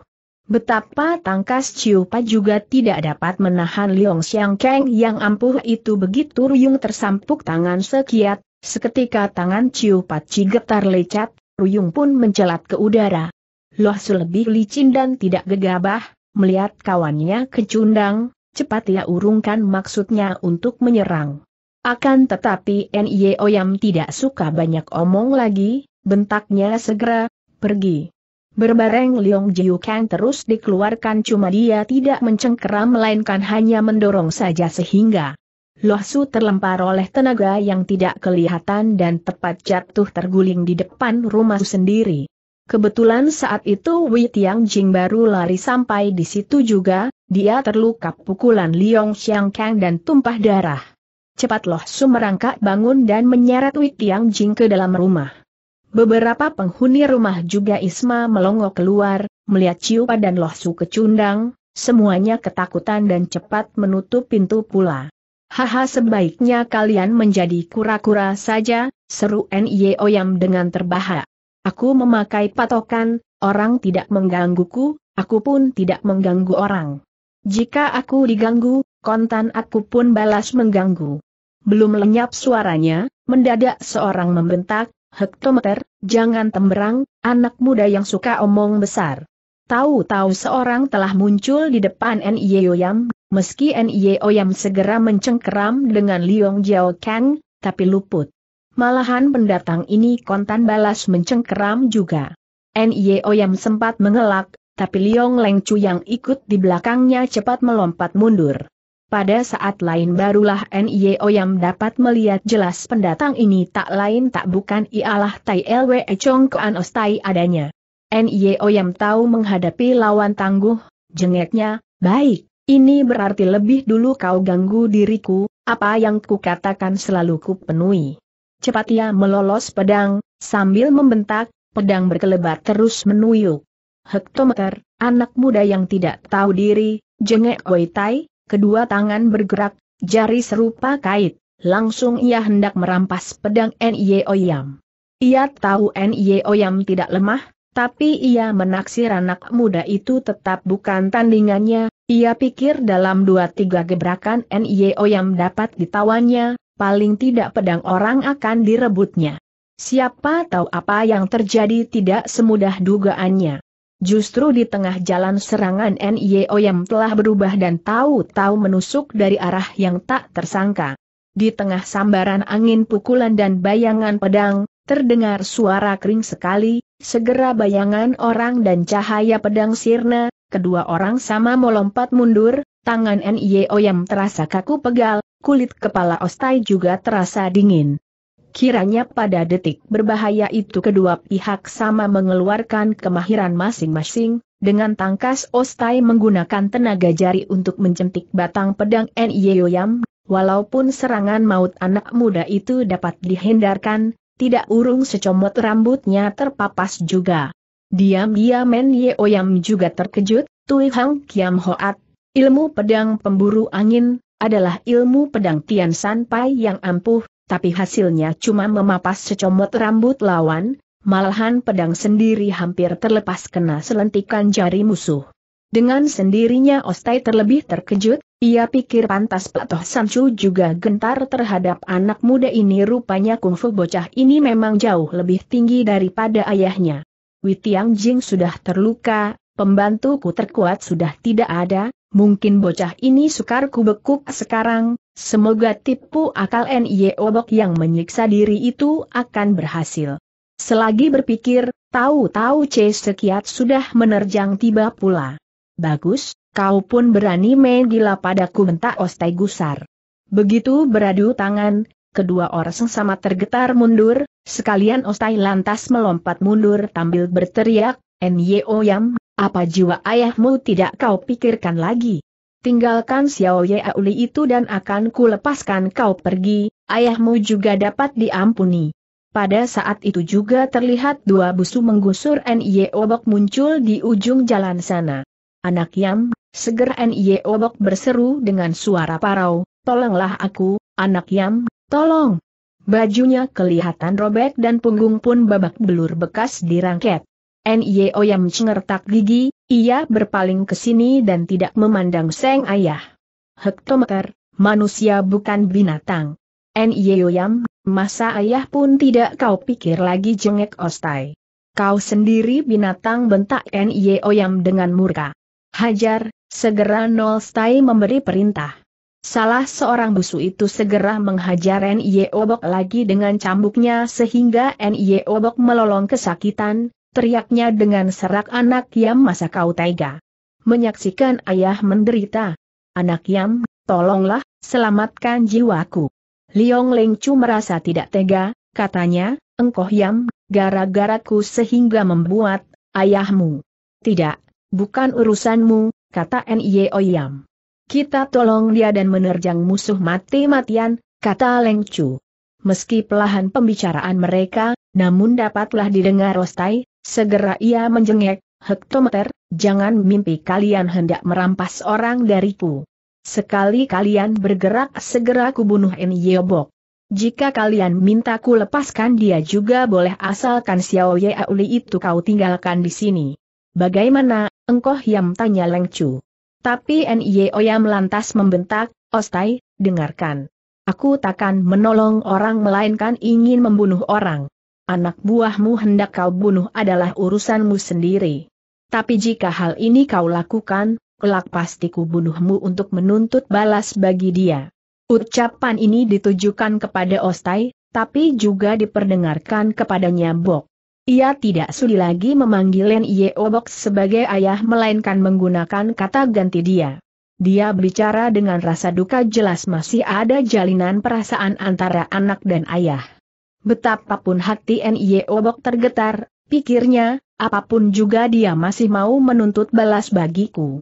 Betapa tangkas Ciu Ciupa juga tidak dapat menahan Liong Xiang Kang yang ampuh itu begitu Ruyung tersampuk tangan sekiat, seketika tangan Ciu Ciupa cigetar lecat. Ruyung pun mencelat ke udara. Loh lebih licin dan tidak gegabah, melihat kawannya kecundang, cepat ia urungkan maksudnya untuk menyerang. Akan tetapi N.I.O. Oyam tidak suka banyak omong lagi, bentaknya segera, pergi. Berbareng Leong Jiu Kang terus dikeluarkan cuma dia tidak mencengkeram melainkan hanya mendorong saja sehingga Su terlempar oleh tenaga yang tidak kelihatan dan tepat jatuh terguling di depan rumah sendiri. Kebetulan saat itu Wei Tiang Jing baru lari sampai di situ juga, dia terluka pukulan Liong Xiang Kang dan tumpah darah. Cepat Su merangkak bangun dan menyeret Wei Tiang Jing ke dalam rumah. Beberapa penghuni rumah juga Isma melongo keluar, melihat Ciupa dan Loh Su kecundang, semuanya ketakutan dan cepat menutup pintu pula. Haha sebaiknya kalian menjadi kura-kura saja, seru Nie Oyam dengan terbahak. Aku memakai patokan, orang tidak menggangguku, aku pun tidak mengganggu orang. Jika aku diganggu, kontan aku pun balas mengganggu. Belum lenyap suaranya, mendadak seorang membentak, Hektometer, jangan temberang, anak muda yang suka omong besar. Tahu-tahu seorang telah muncul di depan N.I.E. Oyam, meski N.I.E. Oyam segera mencengkeram dengan Liong Jiao Kang, tapi luput. Malahan pendatang ini kontan balas mencengkeram juga. N.I.E. Oyam sempat mengelak, tapi Liong Leng Chu yang ikut di belakangnya cepat melompat mundur. Pada saat lain barulah N.I.E. Oyam dapat melihat jelas pendatang ini tak lain tak bukan ialah Tai Lwe Chong Kuan Ostai adanya. NIO yang tahu menghadapi lawan tangguh, jengeknya, baik, ini berarti lebih dulu kau ganggu diriku, apa yang kukatakan selalu kupenuhi. Cepat ia melolos pedang, sambil membentak, pedang berkelebat terus menuyuk. Hektometer, anak muda yang tidak tahu diri, jengek Tai, kedua tangan bergerak, jari serupa kait, langsung ia hendak merampas pedang NIO Yam. Ia tahu NIO Yam tidak lemah, tapi ia menaksir anak muda itu tetap bukan tandingannya, ia pikir dalam dua tiga gebrakan NIO yang dapat ditawannya, paling tidak pedang orang akan direbutnya. Siapa tahu apa yang terjadi tidak semudah dugaannya. Justru di tengah jalan serangan NIO yang telah berubah dan tahu-tahu menusuk dari arah yang tak tersangka. Di tengah sambaran angin pukulan dan bayangan pedang, terdengar suara kering sekali, Segera bayangan orang dan cahaya pedang sirna, kedua orang sama melompat mundur, tangan N.I.O. yang terasa kaku pegal, kulit kepala Ostai juga terasa dingin. Kiranya pada detik berbahaya itu kedua pihak sama mengeluarkan kemahiran masing-masing, dengan tangkas Ostai menggunakan tenaga jari untuk mencentik batang pedang N.I.O. Yam, walaupun serangan maut anak muda itu dapat dihindarkan, tidak urung secomot rambutnya terpapas juga. Diam-diam Men Yeoyam juga terkejut, Tui Hang Kiam Hoat, ilmu pedang pemburu angin, adalah ilmu pedang Tian San Pai yang ampuh, tapi hasilnya cuma memapas secomot rambut lawan, malahan pedang sendiri hampir terlepas kena selentikan jari musuh. Dengan sendirinya Ostai terlebih terkejut, ia pikir pantas Pak Toh Samcu juga gentar terhadap anak muda ini rupanya kungfu bocah ini memang jauh lebih tinggi daripada ayahnya. Witiang Jing sudah terluka, pembantuku terkuat sudah tidak ada, mungkin bocah ini sukar kubekuk sekarang, semoga tipu akal NIE Obok yang menyiksa diri itu akan berhasil. Selagi berpikir, tahu-tahu C Sekiat sudah menerjang tiba pula. Bagus, kau pun berani main gila padaku bentak Ostai Gusar. Begitu beradu tangan, kedua orang sengsama tergetar mundur, sekalian Ostai lantas melompat mundur tampil berteriak, Nyo Yam, apa jiwa ayahmu tidak kau pikirkan lagi? Tinggalkan Xiao Ye Auli itu dan akan kulepaskan kau pergi, ayahmu juga dapat diampuni. Pada saat itu juga terlihat dua busu menggusur Nyo Bok muncul di ujung jalan sana. Anak Yam, segera Nye Obok berseru dengan suara parau, tolonglah aku, anak Yam, tolong. Bajunya kelihatan robek dan punggung pun babak belur bekas dirangket. Nye Oyam cengertak gigi, ia berpaling ke sini dan tidak memandang seng ayah. Hektometer, manusia bukan binatang. Nye Oyam, masa ayah pun tidak kau pikir lagi jengek ostai. Kau sendiri binatang bentak Nye Oyam dengan murka. Hajar, segera Nolstai memberi perintah. Salah seorang busu itu segera menghajar Nio Obok lagi dengan cambuknya sehingga Nio Obok melolong kesakitan, teriaknya dengan serak anak Yam masa kau tega. Menyaksikan ayah menderita. Anak Yam, tolonglah, selamatkan jiwaku. Liong Leng Chu merasa tidak tega, katanya, engkau Yam, gara-garaku sehingga membuat ayahmu. Tidak, Bukan urusanmu, kata N.I.E. Oyam. Kita tolong dia dan menerjang musuh mati-matian, kata Leng Chu. Meski pelahan pembicaraan mereka, namun dapatlah didengar Rostai, segera ia menjengek, Hektometer, jangan mimpi kalian hendak merampas orang dariku. Sekali kalian bergerak segera kubunuh Bok. Jika kalian minta ku lepaskan dia juga boleh asalkan Xiao Yauli itu kau tinggalkan di sini. Bagaimana, engkau yang tanya Leng Chu. Tapi N.Y. yang lantas membentak, Ostai, dengarkan. Aku takkan menolong orang melainkan ingin membunuh orang. Anak buahmu hendak kau bunuh adalah urusanmu sendiri. Tapi jika hal ini kau lakukan, kelak pasti ku bunuhmu untuk menuntut balas bagi dia. Ucapan ini ditujukan kepada Ostai, tapi juga diperdengarkan kepadanya Bok. Ia tidak sudi lagi memanggil N.I.O. Box sebagai ayah melainkan menggunakan kata ganti dia. Dia berbicara dengan rasa duka jelas masih ada jalinan perasaan antara anak dan ayah. Betapapun hati N.I.O. Box tergetar, pikirnya, apapun juga dia masih mau menuntut balas bagiku.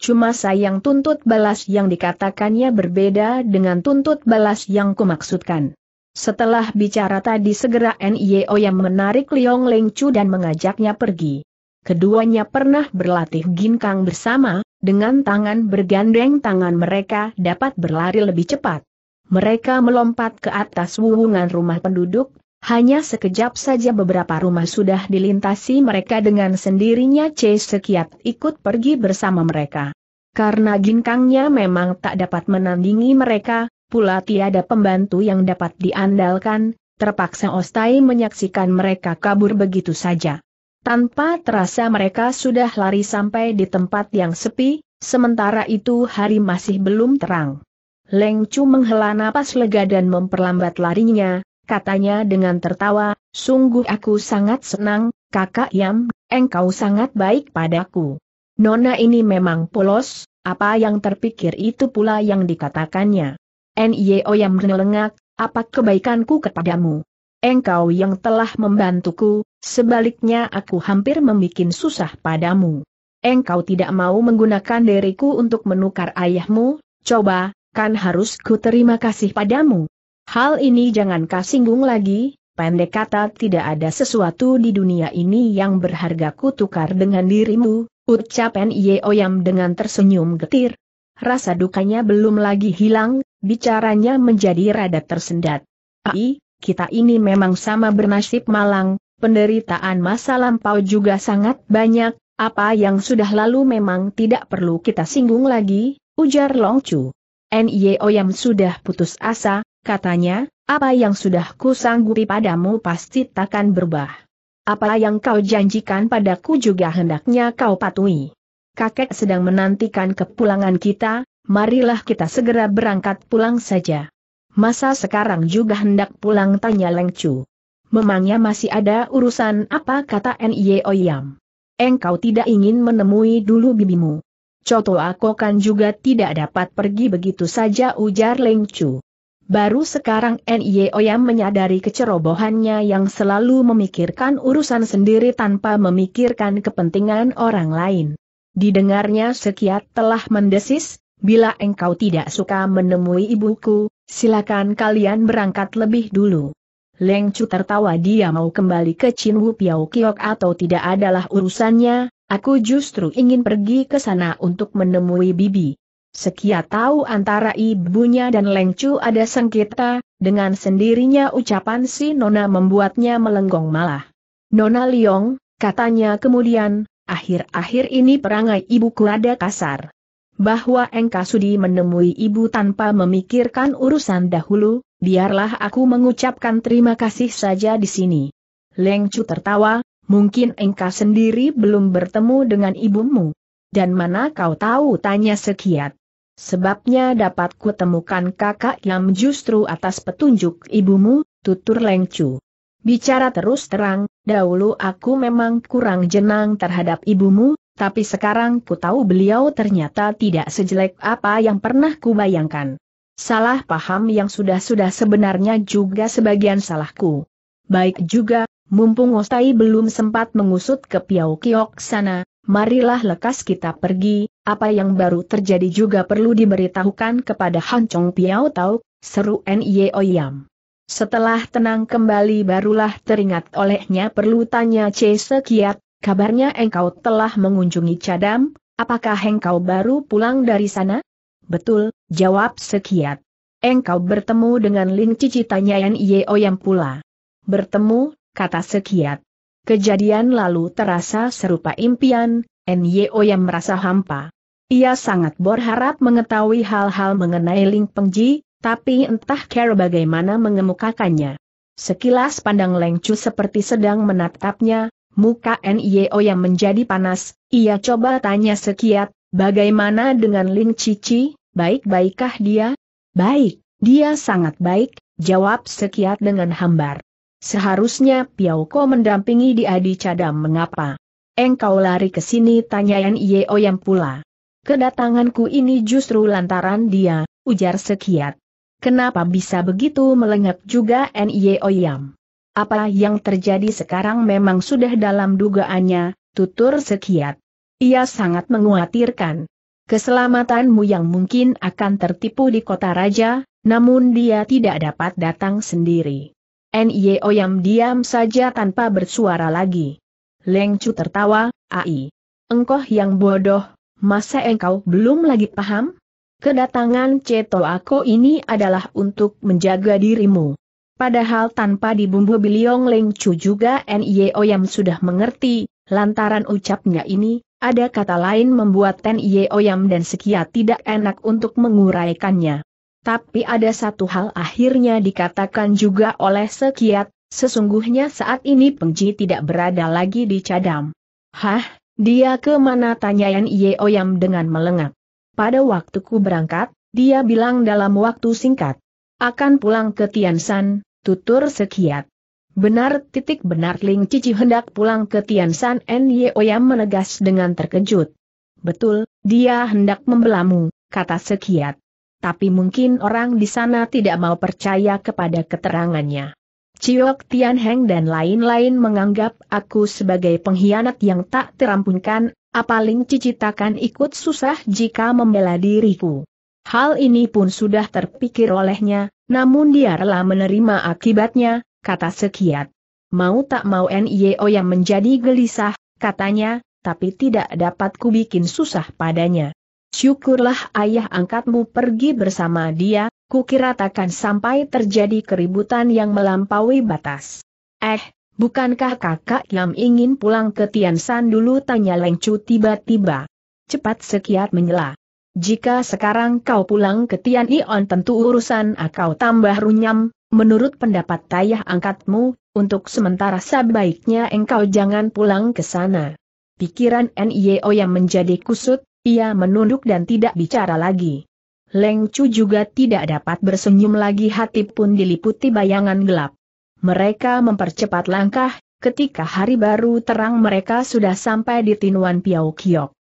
Cuma sayang tuntut balas yang dikatakannya berbeda dengan tuntut balas yang kumaksudkan. Setelah bicara tadi segera NIO yang menarik Liong Leng Chu dan mengajaknya pergi. Keduanya pernah berlatih ginkang bersama, dengan tangan bergandeng tangan mereka dapat berlari lebih cepat. Mereka melompat ke atas wuhungan rumah penduduk, hanya sekejap saja beberapa rumah sudah dilintasi mereka dengan sendirinya C Sekiat ikut pergi bersama mereka. Karena ginkangnya memang tak dapat menandingi mereka, pula tiada pembantu yang dapat diandalkan, terpaksa Ostai menyaksikan mereka kabur begitu saja. Tanpa terasa mereka sudah lari sampai di tempat yang sepi, sementara itu hari masih belum terang. Leng Chu menghela napas lega dan memperlambat larinya, katanya dengan tertawa, sungguh aku sangat senang, kakak Yam, engkau sangat baik padaku. Nona ini memang polos, apa yang terpikir itu pula yang dikatakannya. N.I.O. yang menelengak, apa kebaikanku kepadamu? Engkau yang telah membantuku, sebaliknya aku hampir membuat susah padamu. Engkau tidak mau menggunakan diriku untuk menukar ayahmu, coba, kan harus ku terima kasih padamu. Hal ini jangan kau singgung lagi, pendek kata tidak ada sesuatu di dunia ini yang berharga ku tukar dengan dirimu, ucap N.I.O. Yam dengan tersenyum getir. Rasa dukanya belum lagi hilang, bicaranya menjadi rada tersendat. Ai, kita ini memang sama bernasib malang, penderitaan masa lampau juga sangat banyak, apa yang sudah lalu memang tidak perlu kita singgung lagi, ujar Longcu. N.Y.O. E yang sudah putus asa, katanya, apa yang sudah kusanggupi padamu pasti takkan berubah. Apa yang kau janjikan padaku juga hendaknya kau patuhi. Kakek sedang menantikan kepulangan kita, marilah kita segera berangkat pulang saja. Masa sekarang juga hendak pulang tanya Leng Chu. Memangnya masih ada urusan apa kata Nye Oyam. Engkau tidak ingin menemui dulu bibimu. Coto aku kan juga tidak dapat pergi begitu saja ujar Leng Chu. Baru sekarang Nye Oyam menyadari kecerobohannya yang selalu memikirkan urusan sendiri tanpa memikirkan kepentingan orang lain. Didengarnya Sekiat telah mendesis, bila engkau tidak suka menemui ibuku, silakan kalian berangkat lebih dulu. Leng Chu tertawa dia mau kembali ke Chin Wu Piao Kiok atau tidak adalah urusannya, aku justru ingin pergi ke sana untuk menemui bibi. Sekia tahu antara ibunya dan Leng Chu ada sengketa, dengan sendirinya ucapan si Nona membuatnya melenggong malah. Nona Liong, katanya kemudian, akhir-akhir ini perangai ibuku ada kasar bahwa sudi menemui ibu tanpa memikirkan urusan dahulu, biarlah aku mengucapkan terima kasih saja di sini. Leng Chu tertawa, mungkin Engka sendiri belum bertemu dengan ibumu. Dan mana kau tahu tanya sekiat. Sebabnya dapat kutemukan kakak yang justru atas petunjuk ibumu, tutur Leng Chu. Bicara terus terang, dahulu aku memang kurang jenang terhadap ibumu, tapi sekarang ku tahu beliau ternyata tidak sejelek apa yang pernah ku bayangkan. Salah paham yang sudah-sudah sebenarnya juga sebagian salahku. Baik juga, mumpung Ostai belum sempat mengusut ke Piau Kiok sana, marilah lekas kita pergi, apa yang baru terjadi juga perlu diberitahukan kepada Chong Piau Tau, seru Nye Oyam. Setelah tenang kembali barulah teringat olehnya perlu tanya Che Kiat, Kabarnya engkau telah mengunjungi Cadam, apakah engkau baru pulang dari sana? Betul, jawab Sekiat. Engkau bertemu dengan Ling Cici tanya Yan oh yang pula. Bertemu, kata Sekiat. Kejadian lalu terasa serupa impian, Nyeo oh yang merasa hampa. Ia sangat berharap mengetahui hal-hal mengenai Ling Pengji, tapi entah cara bagaimana mengemukakannya. Sekilas pandang Leng Chu seperti sedang menatapnya, Muka NIO yang menjadi panas, ia coba tanya sekiat, bagaimana dengan Ling Cici, baik-baikkah dia? Baik, dia sangat baik, jawab sekiat dengan hambar. Seharusnya Piauko mendampingi Di Adi cadam mengapa? Engkau lari ke sini tanya NIO yang pula. Kedatanganku ini justru lantaran dia, ujar Sekiat. Kenapa bisa begitu melengap juga NIO Yam? Apa yang terjadi sekarang memang sudah dalam dugaannya, tutur sekiat. Ia sangat mengkhawatirkan. Keselamatanmu yang mungkin akan tertipu di kota raja, namun dia tidak dapat datang sendiri. Nyo yang diam saja tanpa bersuara lagi. Leng Chu tertawa, Ai. Engkau yang bodoh, masa engkau belum lagi paham? Kedatangan Ceto Ako ini adalah untuk menjaga dirimu. Padahal tanpa dibumbu Biliong Leng Chu juga N.Y.O. E Yam sudah mengerti, lantaran ucapnya ini, ada kata lain membuat N.Y.O. E Yam dan Sekia tidak enak untuk menguraikannya. Tapi ada satu hal akhirnya dikatakan juga oleh Sekiat, sesungguhnya saat ini Pengji tidak berada lagi di Cadam. Hah, dia kemana tanya Nye Yam dengan melengak. Pada waktuku berangkat, dia bilang dalam waktu singkat. Akan pulang ke Tiansan, tutur sekiat. Benar titik benar Ling Cici hendak pulang ke Tiansan Nyoyam menegas dengan terkejut. Betul, dia hendak membelamu, kata sekiat. Tapi mungkin orang di sana tidak mau percaya kepada keterangannya. Ciok Tian Heng dan lain-lain menganggap aku sebagai pengkhianat yang tak terampunkan, apa Ling Cici takkan ikut susah jika membela diriku. Hal ini pun sudah terpikir olehnya, namun dia rela menerima akibatnya, kata Sekiat. Mau tak mau NIO yang menjadi gelisah, katanya, tapi tidak dapat kubikin susah padanya. Syukurlah ayah angkatmu pergi bersama dia, kukira takkan sampai terjadi keributan yang melampaui batas. Eh, bukankah kakak yang ingin pulang ke Tiansan dulu tanya Lengcu tiba-tiba. Cepat Sekiat menyela. Jika sekarang kau pulang ke Tian Ion tentu urusan akau tambah runyam, menurut pendapat tayah angkatmu, untuk sementara sebaiknya engkau jangan pulang ke sana. Pikiran NIO yang menjadi kusut, ia menunduk dan tidak bicara lagi. Leng Chu juga tidak dapat bersenyum lagi hati pun diliputi bayangan gelap. Mereka mempercepat langkah, ketika hari baru terang mereka sudah sampai di Tinuan Piau Kiok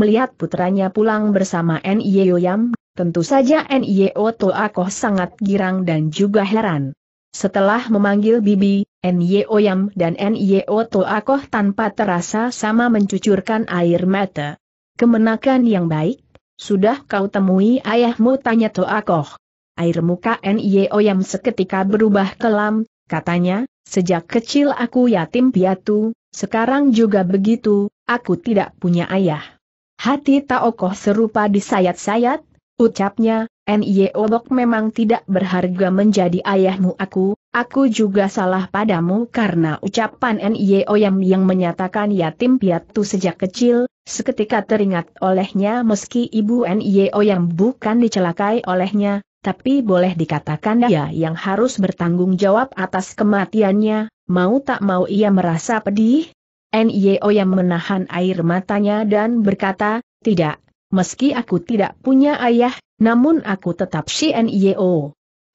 melihat putranya pulang bersama N.I.O. E Yam, tentu saja N.I.O. E Toakoh sangat girang dan juga heran. Setelah memanggil Bibi, Nye Yam dan Oto e Toakoh tanpa terasa sama mencucurkan air mata. Kemenakan yang baik, sudah kau temui ayahmu tanya Toakoh. Air muka Nye Yam seketika berubah kelam, katanya, sejak kecil aku yatim piatu, sekarang juga begitu, aku tidak punya ayah. Hati Taokoh serupa disayat-sayat, ucapnya, N.I.E. Obok memang tidak berharga menjadi ayahmu aku, aku juga salah padamu karena ucapan N.I.E. Oyam yang menyatakan yatim piatu sejak kecil, seketika teringat olehnya meski ibu N.I.E. Oyam bukan dicelakai olehnya, tapi boleh dikatakan dia yang harus bertanggung jawab atas kematiannya, mau tak mau ia merasa pedih, NIO yang menahan air matanya dan berkata, tidak, meski aku tidak punya ayah, namun aku tetap si NIO.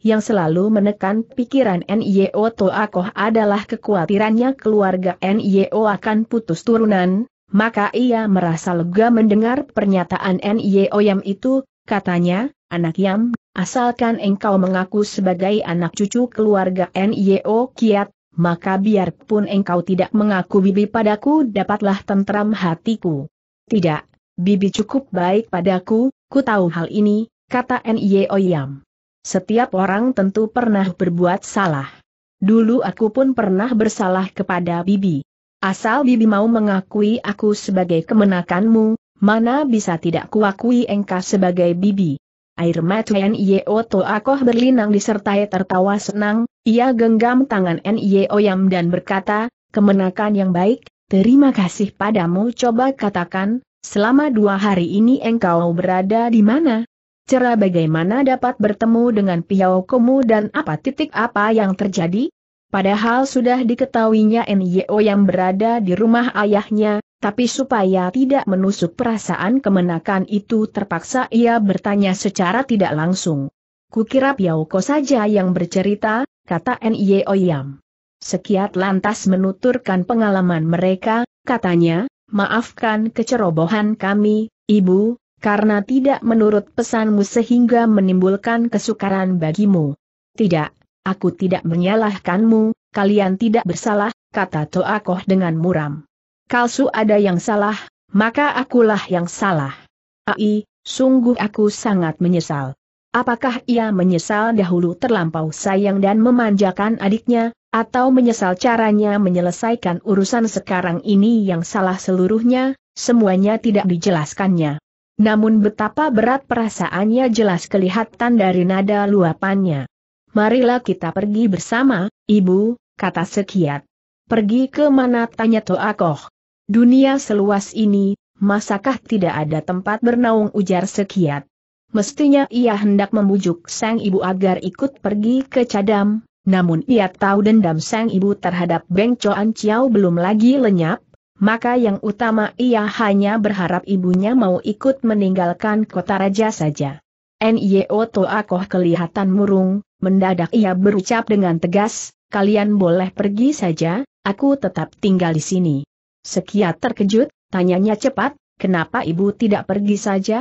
Yang selalu menekan pikiran NIO Toakoh adalah kekhawatirannya keluarga NIO akan putus turunan, maka ia merasa lega mendengar pernyataan NIO Yam itu, katanya, anak Yam, asalkan engkau mengaku sebagai anak cucu keluarga NIO Kiat, maka biarpun engkau tidak mengaku bibi padaku dapatlah tentram hatiku. Tidak, bibi cukup baik padaku, ku tahu hal ini, kata Nyo Oyam. Setiap orang tentu pernah berbuat salah. Dulu aku pun pernah bersalah kepada bibi. Asal bibi mau mengakui aku sebagai kemenakanmu, mana bisa tidak kuakui engkau sebagai bibi. Air mata Nio Toakoh berlinang disertai tertawa senang, ia genggam tangan Nio Yam dan berkata, kemenakan yang baik, terima kasih padamu coba katakan, selama dua hari ini engkau berada di mana? Cara bagaimana dapat bertemu dengan Piao Komu dan apa titik apa yang terjadi? Padahal sudah diketahuinya Nio yang berada di rumah ayahnya, tapi supaya tidak menusuk perasaan kemenakan itu terpaksa ia bertanya secara tidak langsung. Kukira Piauko saja yang bercerita, kata Nye Oyam. Sekiat lantas menuturkan pengalaman mereka, katanya, maafkan kecerobohan kami, Ibu, karena tidak menurut pesanmu sehingga menimbulkan kesukaran bagimu. Tidak, aku tidak menyalahkanmu, kalian tidak bersalah, kata Toakoh dengan muram. Kalsu ada yang salah, maka akulah yang salah. Ai, sungguh aku sangat menyesal. Apakah ia menyesal dahulu terlampau sayang dan memanjakan adiknya, atau menyesal caranya menyelesaikan urusan sekarang ini yang salah seluruhnya, semuanya tidak dijelaskannya. Namun betapa berat perasaannya jelas kelihatan dari nada luapannya. Marilah kita pergi bersama, ibu, kata Sekiat. Pergi ke mana tanya Toakoh. Dunia seluas ini, masakah tidak ada tempat bernaung ujar sekiat. Mestinya ia hendak membujuk sang ibu agar ikut pergi ke cadam, namun ia tahu dendam sang ibu terhadap Beng Coan Chiao belum lagi lenyap, maka yang utama ia hanya berharap ibunya mau ikut meninggalkan kota raja saja. N.Y.O. Toakoh kelihatan murung, mendadak ia berucap dengan tegas, kalian boleh pergi saja, aku tetap tinggal di sini. Sekia terkejut, tanyanya cepat, kenapa ibu tidak pergi saja?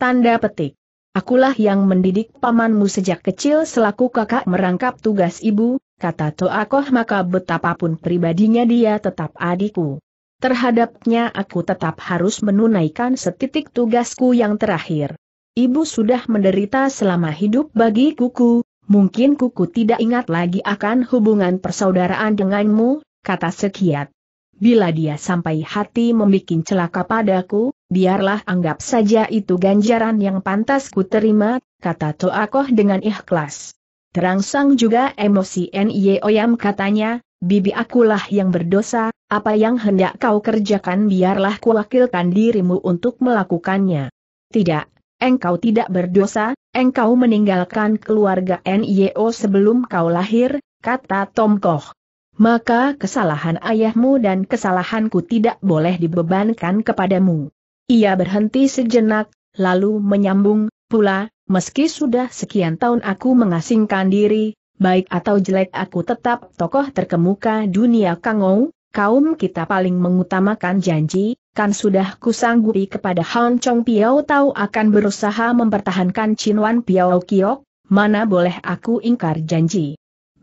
Tanda petik. Akulah yang mendidik pamanmu sejak kecil selaku kakak merangkap tugas ibu, kata Toakoh maka betapapun pribadinya dia tetap adikku. Terhadapnya aku tetap harus menunaikan setitik tugasku yang terakhir. Ibu sudah menderita selama hidup bagi kuku, mungkin kuku tidak ingat lagi akan hubungan persaudaraan denganmu, kata Sekiat. Bila dia sampai hati membuat celaka padaku, biarlah anggap saja itu ganjaran yang pantas ku terima, kata Toakoh dengan ikhlas. Terangsang juga emosi Nye Oyam katanya, bibi akulah yang berdosa, apa yang hendak kau kerjakan biarlah kuwakilkan dirimu untuk melakukannya. Tidak, engkau tidak berdosa, engkau meninggalkan keluarga Nio sebelum kau lahir, kata Tomkoh maka kesalahan ayahmu dan kesalahanku tidak boleh dibebankan kepadamu. Ia berhenti sejenak, lalu menyambung, pula, meski sudah sekian tahun aku mengasingkan diri, baik atau jelek aku tetap tokoh terkemuka dunia Kangou, kaum kita paling mengutamakan janji, kan sudah kusanggupi kepada Han Chong Piao tahu akan berusaha mempertahankan Chin Wan Piao Kiok, mana boleh aku ingkar janji.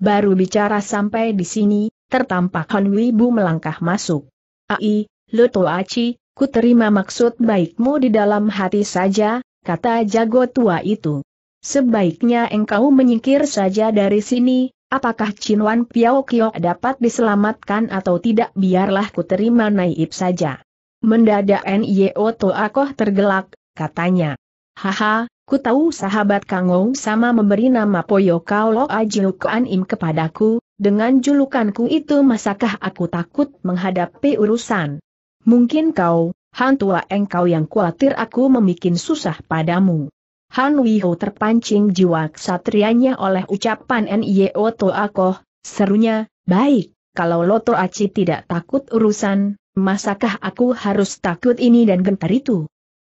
Baru bicara sampai di sini, tertampak Hon Wibu melangkah masuk. Ai, tuh Aci, ku terima maksud baikmu di dalam hati saja, kata jago tua itu. Sebaiknya engkau menyingkir saja dari sini, apakah Wan Piao Kio dapat diselamatkan atau tidak biarlah ku terima naib saja. Mendadak Nio Toakoh tergelak, katanya. Haha, Ku tahu sahabat Kangong sama memberi nama Poyo kau Kaulo Ajiukuan Im kepadaku, dengan julukanku itu masakah aku takut menghadapi urusan. Mungkin kau, Han engkau yang khawatir aku memikin susah padamu. Han Wiho terpancing jiwa ksatrianya oleh ucapan N.I.O. Toakoh, serunya, baik, kalau Loto Aci tidak takut urusan, masakah aku harus takut ini dan gentar itu?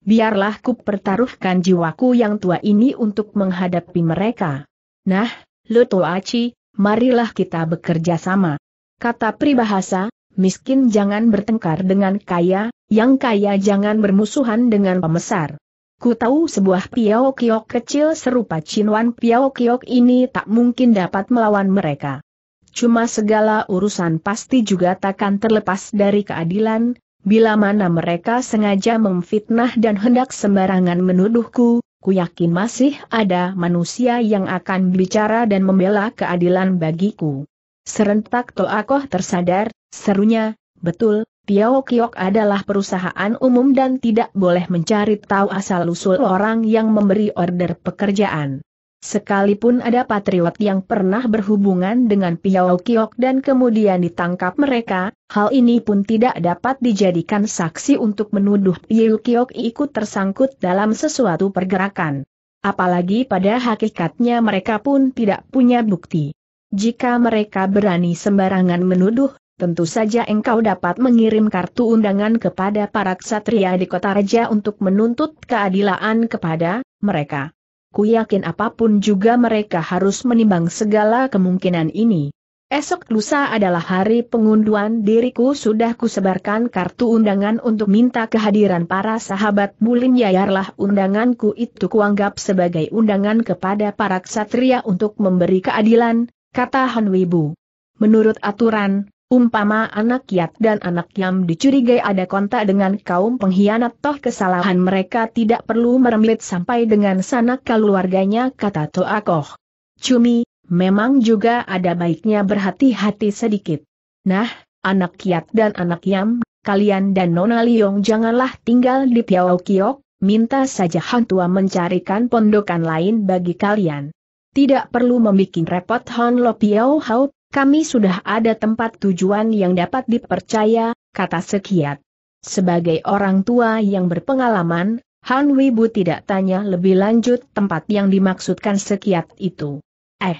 biarlah ku pertaruhkan jiwaku yang tua ini untuk menghadapi mereka. Nah, Luto Aci, marilah kita bekerja sama. Kata pribahasa, miskin jangan bertengkar dengan kaya, yang kaya jangan bermusuhan dengan pemesar. Ku tahu sebuah piao kiok kecil serupa Cinwan piao kiok ini tak mungkin dapat melawan mereka. Cuma segala urusan pasti juga takkan terlepas dari keadilan, Bila mana mereka sengaja memfitnah dan hendak sembarangan menuduhku, ku yakin masih ada manusia yang akan bicara dan membela keadilan bagiku. Serentak Toakoh tersadar, serunya, betul, Piao Kiok adalah perusahaan umum dan tidak boleh mencari tahu asal-usul orang yang memberi order pekerjaan. Sekalipun ada patriot yang pernah berhubungan dengan Piao Kiok dan kemudian ditangkap mereka, hal ini pun tidak dapat dijadikan saksi untuk menuduh Piao Kiok ikut tersangkut dalam sesuatu pergerakan. Apalagi pada hakikatnya mereka pun tidak punya bukti. Jika mereka berani sembarangan menuduh, tentu saja engkau dapat mengirim kartu undangan kepada para ksatria di kota raja untuk menuntut keadilan kepada mereka ku yakin apapun juga mereka harus menimbang segala kemungkinan ini. Esok lusa adalah hari pengunduan diriku sudah kusebarkan kartu undangan untuk minta kehadiran para sahabat bulim yayarlah undanganku itu kuanggap sebagai undangan kepada para ksatria untuk memberi keadilan, kata Han Wibu. Menurut aturan, Umpama anak Yat dan anak Yam dicurigai ada kontak dengan kaum pengkhianat toh kesalahan mereka tidak perlu meremit sampai dengan sanak keluarganya kata Toakoh. Cumi, memang juga ada baiknya berhati-hati sedikit. Nah, anak Yat dan anak Yam, kalian dan Nona Liong janganlah tinggal di Piao Kiok, minta saja Han mencarikan pondokan lain bagi kalian. Tidak perlu membuat repot Hon Lo Piao Haup. Kami sudah ada tempat tujuan yang dapat dipercaya, kata Sekiat. Sebagai orang tua yang berpengalaman, Han Wibu tidak tanya lebih lanjut tempat yang dimaksudkan Sekiat itu. Eh,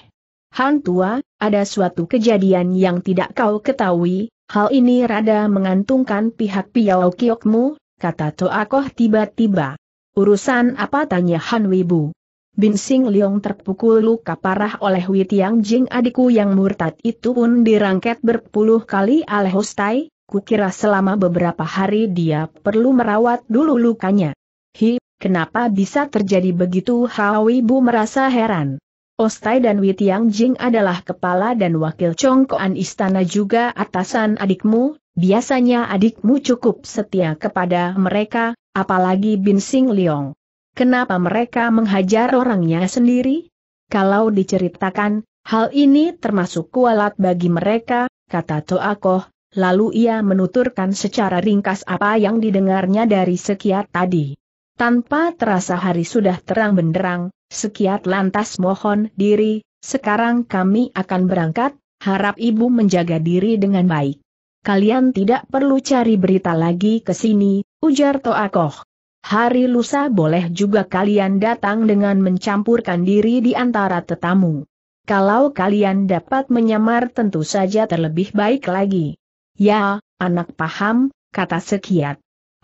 Han tua, ada suatu kejadian yang tidak kau ketahui, hal ini rada mengantungkan pihak Piao Kiokmu, kata Toakoh tiba-tiba. Urusan apa tanya Han Wibu? Bin Sing Leong terpukul luka parah oleh Wei Tiang Jing adikku yang murtad itu pun dirangket berpuluh kali oleh Hostai, kukira selama beberapa hari dia perlu merawat dulu lukanya. Hi, kenapa bisa terjadi begitu Hawi Bu merasa heran. Ostai dan Wei Tiang Jing adalah kepala dan wakil congkoan istana juga atasan adikmu, biasanya adikmu cukup setia kepada mereka, apalagi Bin Sing Leong. Kenapa mereka menghajar orangnya sendiri? Kalau diceritakan, hal ini termasuk kualat bagi mereka, kata Toakoh, lalu ia menuturkan secara ringkas apa yang didengarnya dari sekiat tadi. Tanpa terasa hari sudah terang benderang, sekiat lantas mohon diri, sekarang kami akan berangkat, harap ibu menjaga diri dengan baik. Kalian tidak perlu cari berita lagi ke sini, ujar Toakoh. Hari lusa boleh juga kalian datang dengan mencampurkan diri di antara tetamu. Kalau kalian dapat menyamar tentu saja terlebih baik lagi. Ya, anak paham, kata Sekiat.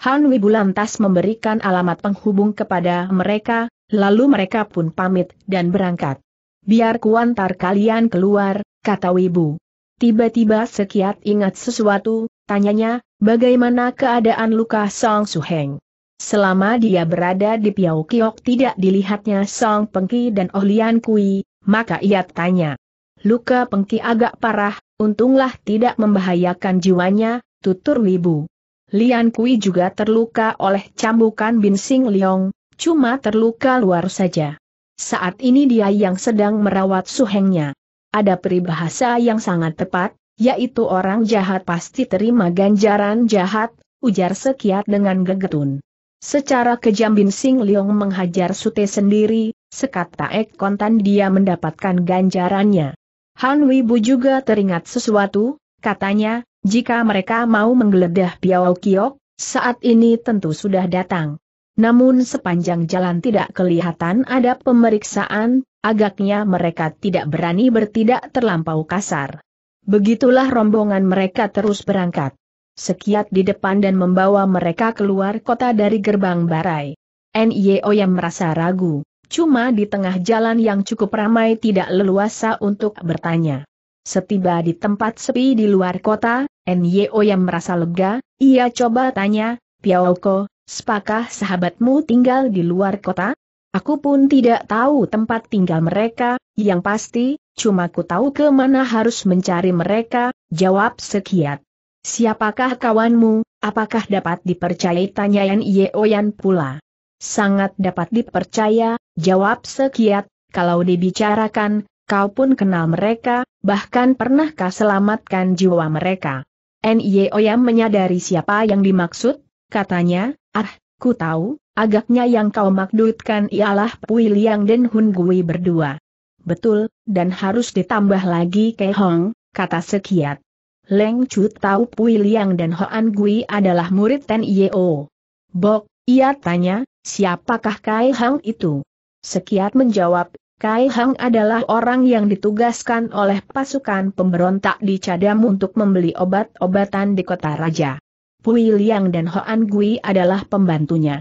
Han lantas memberikan alamat penghubung kepada mereka, lalu mereka pun pamit dan berangkat. Biar kuantar kalian keluar, kata Wibu. Tiba-tiba Sekiat ingat sesuatu, tanyanya, bagaimana keadaan luka Song Suheng? Selama dia berada di Piau Kiok tidak dilihatnya Song Pengki dan Oh Kui, maka ia tanya. Luka Pengki agak parah, untunglah tidak membahayakan jiwanya, tutur Wibu. Lian Kui juga terluka oleh cambukan Bin Sing Leong, cuma terluka luar saja. Saat ini dia yang sedang merawat suhengnya. Ada peribahasa yang sangat tepat, yaitu orang jahat pasti terima ganjaran jahat, ujar Sekiat dengan gegetun. Secara kejam Bin Sing Leong menghajar Sute sendiri, sekata ek kontan dia mendapatkan ganjarannya. Han Wibu juga teringat sesuatu, katanya, jika mereka mau menggeledah Piao Kiok, saat ini tentu sudah datang. Namun sepanjang jalan tidak kelihatan ada pemeriksaan, agaknya mereka tidak berani bertindak terlampau kasar. Begitulah rombongan mereka terus berangkat sekiat di depan dan membawa mereka keluar kota dari gerbang barai. NIO yang merasa ragu, cuma di tengah jalan yang cukup ramai tidak leluasa untuk bertanya. Setiba di tempat sepi di luar kota, NYO yang merasa lega, ia coba tanya, Piaoko, sepakah sahabatmu tinggal di luar kota? Aku pun tidak tahu tempat tinggal mereka, yang pasti, cuma ku tahu kemana harus mencari mereka, jawab Sekiat. Siapakah kawanmu, apakah dapat dipercayai tanyaan Yeoyan pula. Sangat dapat dipercaya, jawab sekiat, kalau dibicarakan, kau pun kenal mereka, bahkan pernahkah selamatkan jiwa mereka. Yeoyan menyadari siapa yang dimaksud, katanya, ah, ku tahu, agaknya yang kau maksudkan ialah Pui Liang dan Hun Gui berdua. Betul, dan harus ditambah lagi Kehong, kata Sekiat. Leng Chu tahu Pui Liang dan Hoan Gui adalah murid Ten Yeo. Bok, ia tanya, siapakah Kai Hang itu? Sekiat menjawab, Kai Hang adalah orang yang ditugaskan oleh pasukan pemberontak di Cadam untuk membeli obat-obatan di kota raja. Pui Liang dan Hoan Gui adalah pembantunya.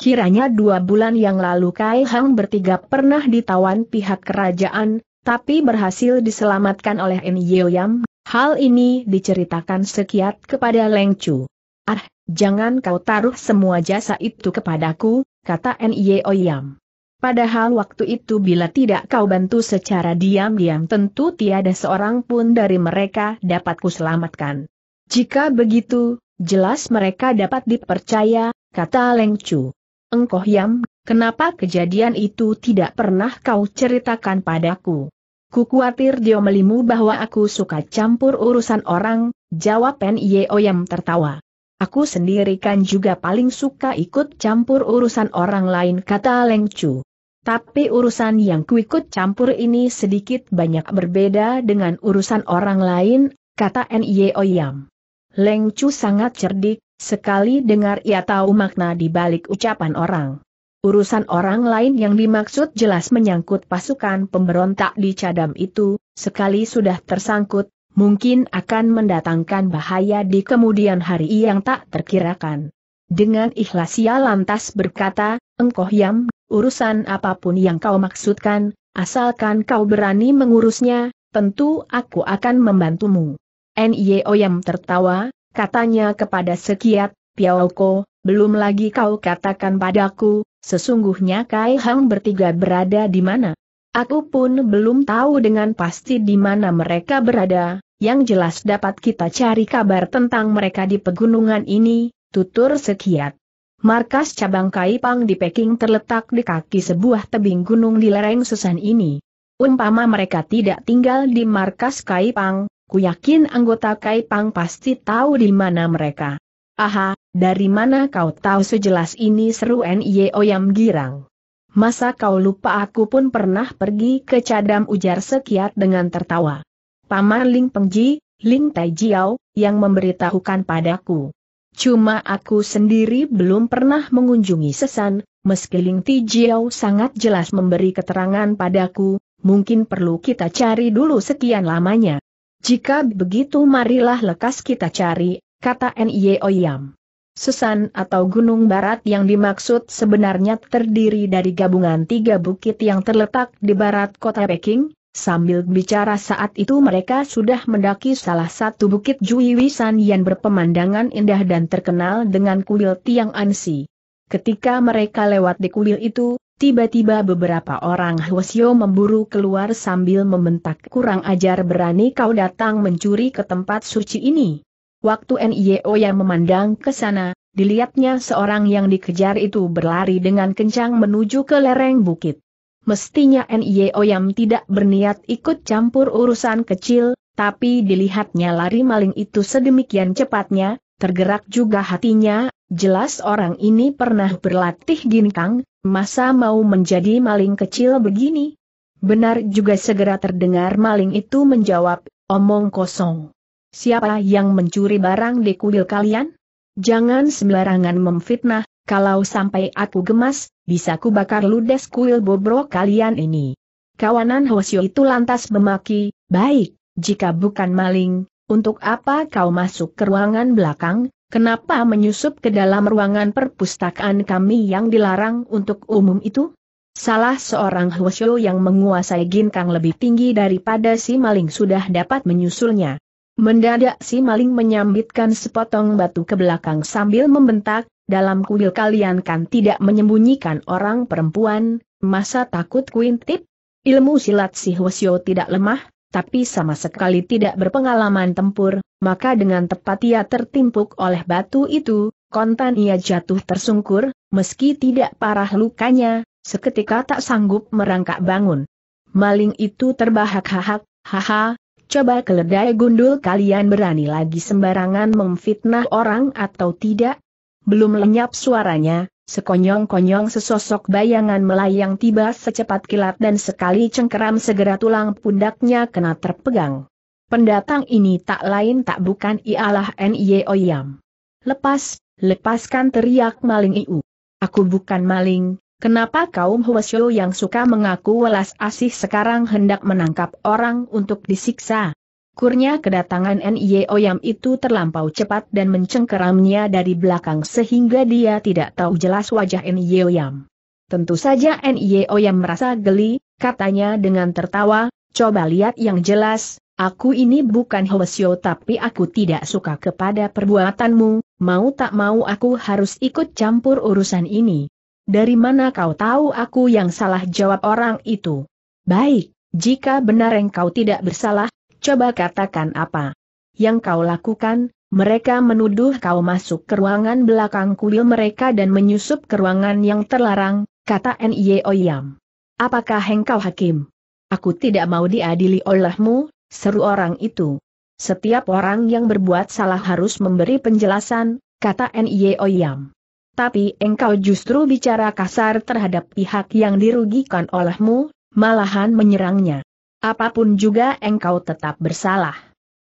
Kiranya dua bulan yang lalu Kai Hang bertiga pernah ditawan pihak kerajaan, tapi berhasil diselamatkan oleh N. Yam Hal ini diceritakan sekiat kepada Leng Chu. Ah, jangan kau taruh semua jasa itu kepadaku, kata Nye Oyam. Padahal waktu itu bila tidak kau bantu secara diam-diam tentu tiada seorang pun dari mereka dapat kuselamatkan. Jika begitu, jelas mereka dapat dipercaya, kata Leng Chu. Engkoh Yam, kenapa kejadian itu tidak pernah kau ceritakan padaku? Ku khawatir dia melimu bahwa aku suka campur urusan orang, jawab Pen Yeoyam tertawa. Aku sendiri kan juga paling suka ikut campur urusan orang lain kata Leng Chu. Tapi urusan yang ku ikut campur ini sedikit banyak berbeda dengan urusan orang lain, kata Nye Oyam. Leng Chu sangat cerdik, sekali dengar ia tahu makna di balik ucapan orang. Urusan orang lain yang dimaksud jelas menyangkut pasukan pemberontak di cadam itu, sekali sudah tersangkut, mungkin akan mendatangkan bahaya di kemudian hari yang tak terkirakan. Dengan ikhlas ia lantas berkata, Engkoh Yam, urusan apapun yang kau maksudkan, asalkan kau berani mengurusnya, tentu aku akan membantumu. N.I.O. Yam tertawa, katanya kepada Sekiat, Piaoko, belum lagi kau katakan padaku, Sesungguhnya Kai Hang bertiga berada di mana? Aku pun belum tahu dengan pasti di mana mereka berada, yang jelas dapat kita cari kabar tentang mereka di pegunungan ini, tutur sekiat. Markas cabang Kai Pang di Peking terletak di kaki sebuah tebing gunung di lereng Sesan ini. Umpama mereka tidak tinggal di markas Kai Pang, Ku yakin anggota Pang pasti tahu di mana mereka. Aha, dari mana kau tahu sejelas ini seru N.I.O. yang girang. Masa kau lupa aku pun pernah pergi ke cadam ujar sekiat dengan tertawa. Paman Ling Pengji, Ling Taijiao, yang memberitahukan padaku. Cuma aku sendiri belum pernah mengunjungi sesan, meski Ling Taijiao sangat jelas memberi keterangan padaku, mungkin perlu kita cari dulu sekian lamanya. Jika begitu marilah lekas kita cari, kata Nye Oyam. Sesan atau Gunung Barat yang dimaksud sebenarnya terdiri dari gabungan tiga bukit yang terletak di barat kota Peking, Sambil bicara saat itu mereka sudah mendaki salah satu bukit Wisan yang berpemandangan indah dan terkenal dengan kuil Tiang Ansi. Ketika mereka lewat di kuil itu, tiba-tiba beberapa orang Hwasyo memburu keluar sambil membentak kurang ajar berani kau datang mencuri ke tempat suci ini. Waktu NIO yang memandang ke sana, dilihatnya seorang yang dikejar itu berlari dengan kencang menuju ke lereng bukit. Mestinya NIO yang tidak berniat ikut campur urusan kecil, tapi dilihatnya lari maling itu sedemikian cepatnya, tergerak juga hatinya, jelas orang ini pernah berlatih ginkang, masa mau menjadi maling kecil begini? Benar juga segera terdengar maling itu menjawab, omong kosong siapa yang mencuri barang di kuil kalian? Jangan sembarangan memfitnah, kalau sampai aku gemas, bisa kubakar bakar ludes kuil bobrok kalian ini. Kawanan Hosio itu lantas memaki, baik, jika bukan maling, untuk apa kau masuk ke ruangan belakang, kenapa menyusup ke dalam ruangan perpustakaan kami yang dilarang untuk umum itu? Salah seorang Hwasyo yang menguasai ginkang lebih tinggi daripada si maling sudah dapat menyusulnya. Mendadak si maling menyambitkan sepotong batu ke belakang sambil membentak, dalam kuil kalian kan tidak menyembunyikan orang perempuan, masa takut kuintip? Ilmu silat si Hwasyo tidak lemah, tapi sama sekali tidak berpengalaman tempur, maka dengan tepat ia tertimpuk oleh batu itu, kontan ia jatuh tersungkur, meski tidak parah lukanya, seketika tak sanggup merangkak bangun. Maling itu terbahak-hahak, haha, Coba keledai gundul kalian berani lagi sembarangan memfitnah orang atau tidak? Belum lenyap suaranya, sekonyong-konyong sesosok bayangan melayang tiba secepat kilat dan sekali cengkeram segera tulang pundaknya kena terpegang. Pendatang ini tak lain tak bukan ialah N.I.E. Oyam. Lepas, lepaskan teriak maling Iu. Aku bukan maling, Kenapa kaum Huasyo yang suka mengaku welas asih sekarang hendak menangkap orang untuk disiksa? Kurnya kedatangan N.I.E. Oyam itu terlampau cepat dan mencengkeramnya dari belakang sehingga dia tidak tahu jelas wajah N.I.E. Oyam. Tentu saja N.I.E. Oyam merasa geli, katanya dengan tertawa, coba lihat yang jelas, aku ini bukan Huasyo tapi aku tidak suka kepada perbuatanmu, mau tak mau aku harus ikut campur urusan ini. Dari mana kau tahu aku yang salah jawab orang itu? Baik, jika benar engkau tidak bersalah, coba katakan apa yang kau lakukan, mereka menuduh kau masuk ke ruangan belakang kuil mereka dan menyusup ke ruangan yang terlarang, kata Nye Oyam. Apakah engkau hakim? Aku tidak mau diadili olehmu, seru orang itu. Setiap orang yang berbuat salah harus memberi penjelasan, kata Nye Oyam tapi engkau justru bicara kasar terhadap pihak yang dirugikan olehmu, malahan menyerangnya. Apapun juga engkau tetap bersalah.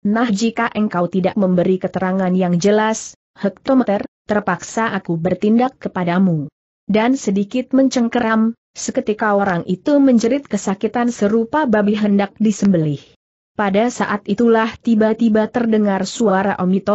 Nah jika engkau tidak memberi keterangan yang jelas, hektometer, terpaksa aku bertindak kepadamu. Dan sedikit mencengkeram, seketika orang itu menjerit kesakitan serupa babi hendak disembelih. Pada saat itulah tiba-tiba terdengar suara Omi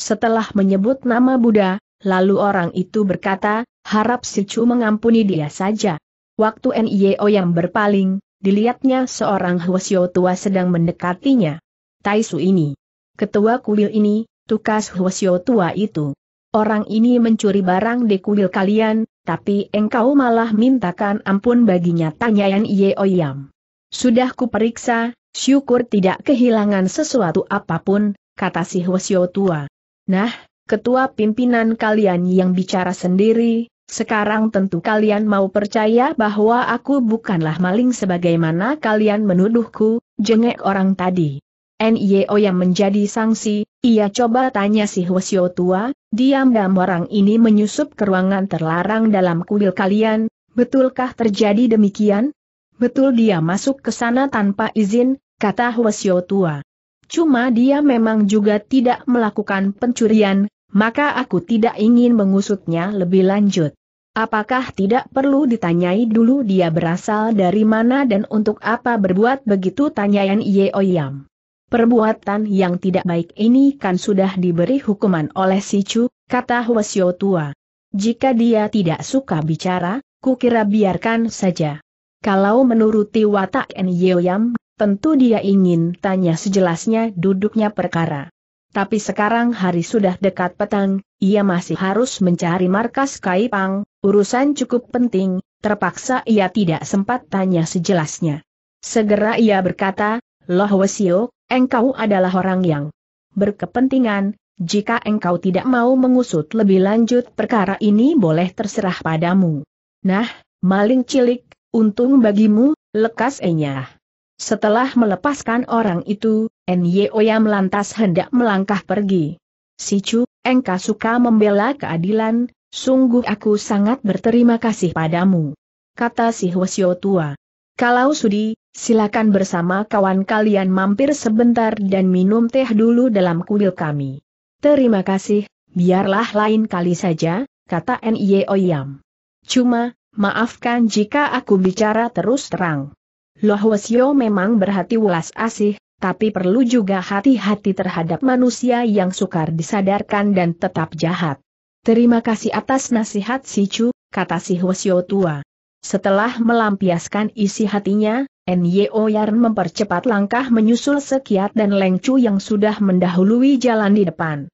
setelah menyebut nama Buddha, Lalu orang itu berkata, harap si Chu mengampuni dia saja. Waktu NIO yang berpaling, dilihatnya seorang Hwasyo tua sedang mendekatinya. Taisu ini. Ketua kuil ini, tukas Hwasyo tua itu. Orang ini mencuri barang di kuil kalian, tapi engkau malah mintakan ampun baginya tanya NIO yang. Sudah kuperiksa, syukur tidak kehilangan sesuatu apapun, kata si Hwasyo tua. Nah, ketua pimpinan kalian yang bicara sendiri, sekarang tentu kalian mau percaya bahwa aku bukanlah maling sebagaimana kalian menuduhku, jengek orang tadi. NIO yang menjadi sanksi, ia coba tanya si Hwasyo tua, diam-diam orang ini menyusup ke ruangan terlarang dalam kuil kalian, betulkah terjadi demikian? Betul dia masuk ke sana tanpa izin, kata Hwasyo tua. Cuma dia memang juga tidak melakukan pencurian, maka aku tidak ingin mengusutnya lebih lanjut. Apakah tidak perlu ditanyai dulu dia berasal dari mana dan untuk apa berbuat begitu tanyaan Yeoyam. Perbuatan yang tidak baik ini kan sudah diberi hukuman oleh si Chu, kata Hwasyo tua. Jika dia tidak suka bicara, kukira biarkan saja. Kalau menuruti watak Yeoyam, tentu dia ingin tanya sejelasnya duduknya perkara tapi sekarang hari sudah dekat petang, ia masih harus mencari markas Kaipang, urusan cukup penting, terpaksa ia tidak sempat tanya sejelasnya. Segera ia berkata, Loh Wesio, engkau adalah orang yang berkepentingan, jika engkau tidak mau mengusut lebih lanjut perkara ini boleh terserah padamu. Nah, maling cilik, untung bagimu, lekas enyah. Setelah melepaskan orang itu, Nyo Yam lantas hendak melangkah pergi. Si Chu, engkau suka membela keadilan, sungguh aku sangat berterima kasih padamu. Kata si Hwasyo tua. Kalau sudi, silakan bersama kawan kalian mampir sebentar dan minum teh dulu dalam kuil kami. Terima kasih, biarlah lain kali saja, kata Nyo Oyam. Cuma, maafkan jika aku bicara terus terang. Loh Hwasyo memang berhati welas asih, tapi perlu juga hati-hati terhadap manusia yang sukar disadarkan dan tetap jahat. Terima kasih atas nasihat si Chu, kata si Hwasyo tua. Setelah melampiaskan isi hatinya, Nyo Yarn mempercepat langkah menyusul Sekiat dan Leng yang sudah mendahului jalan di depan.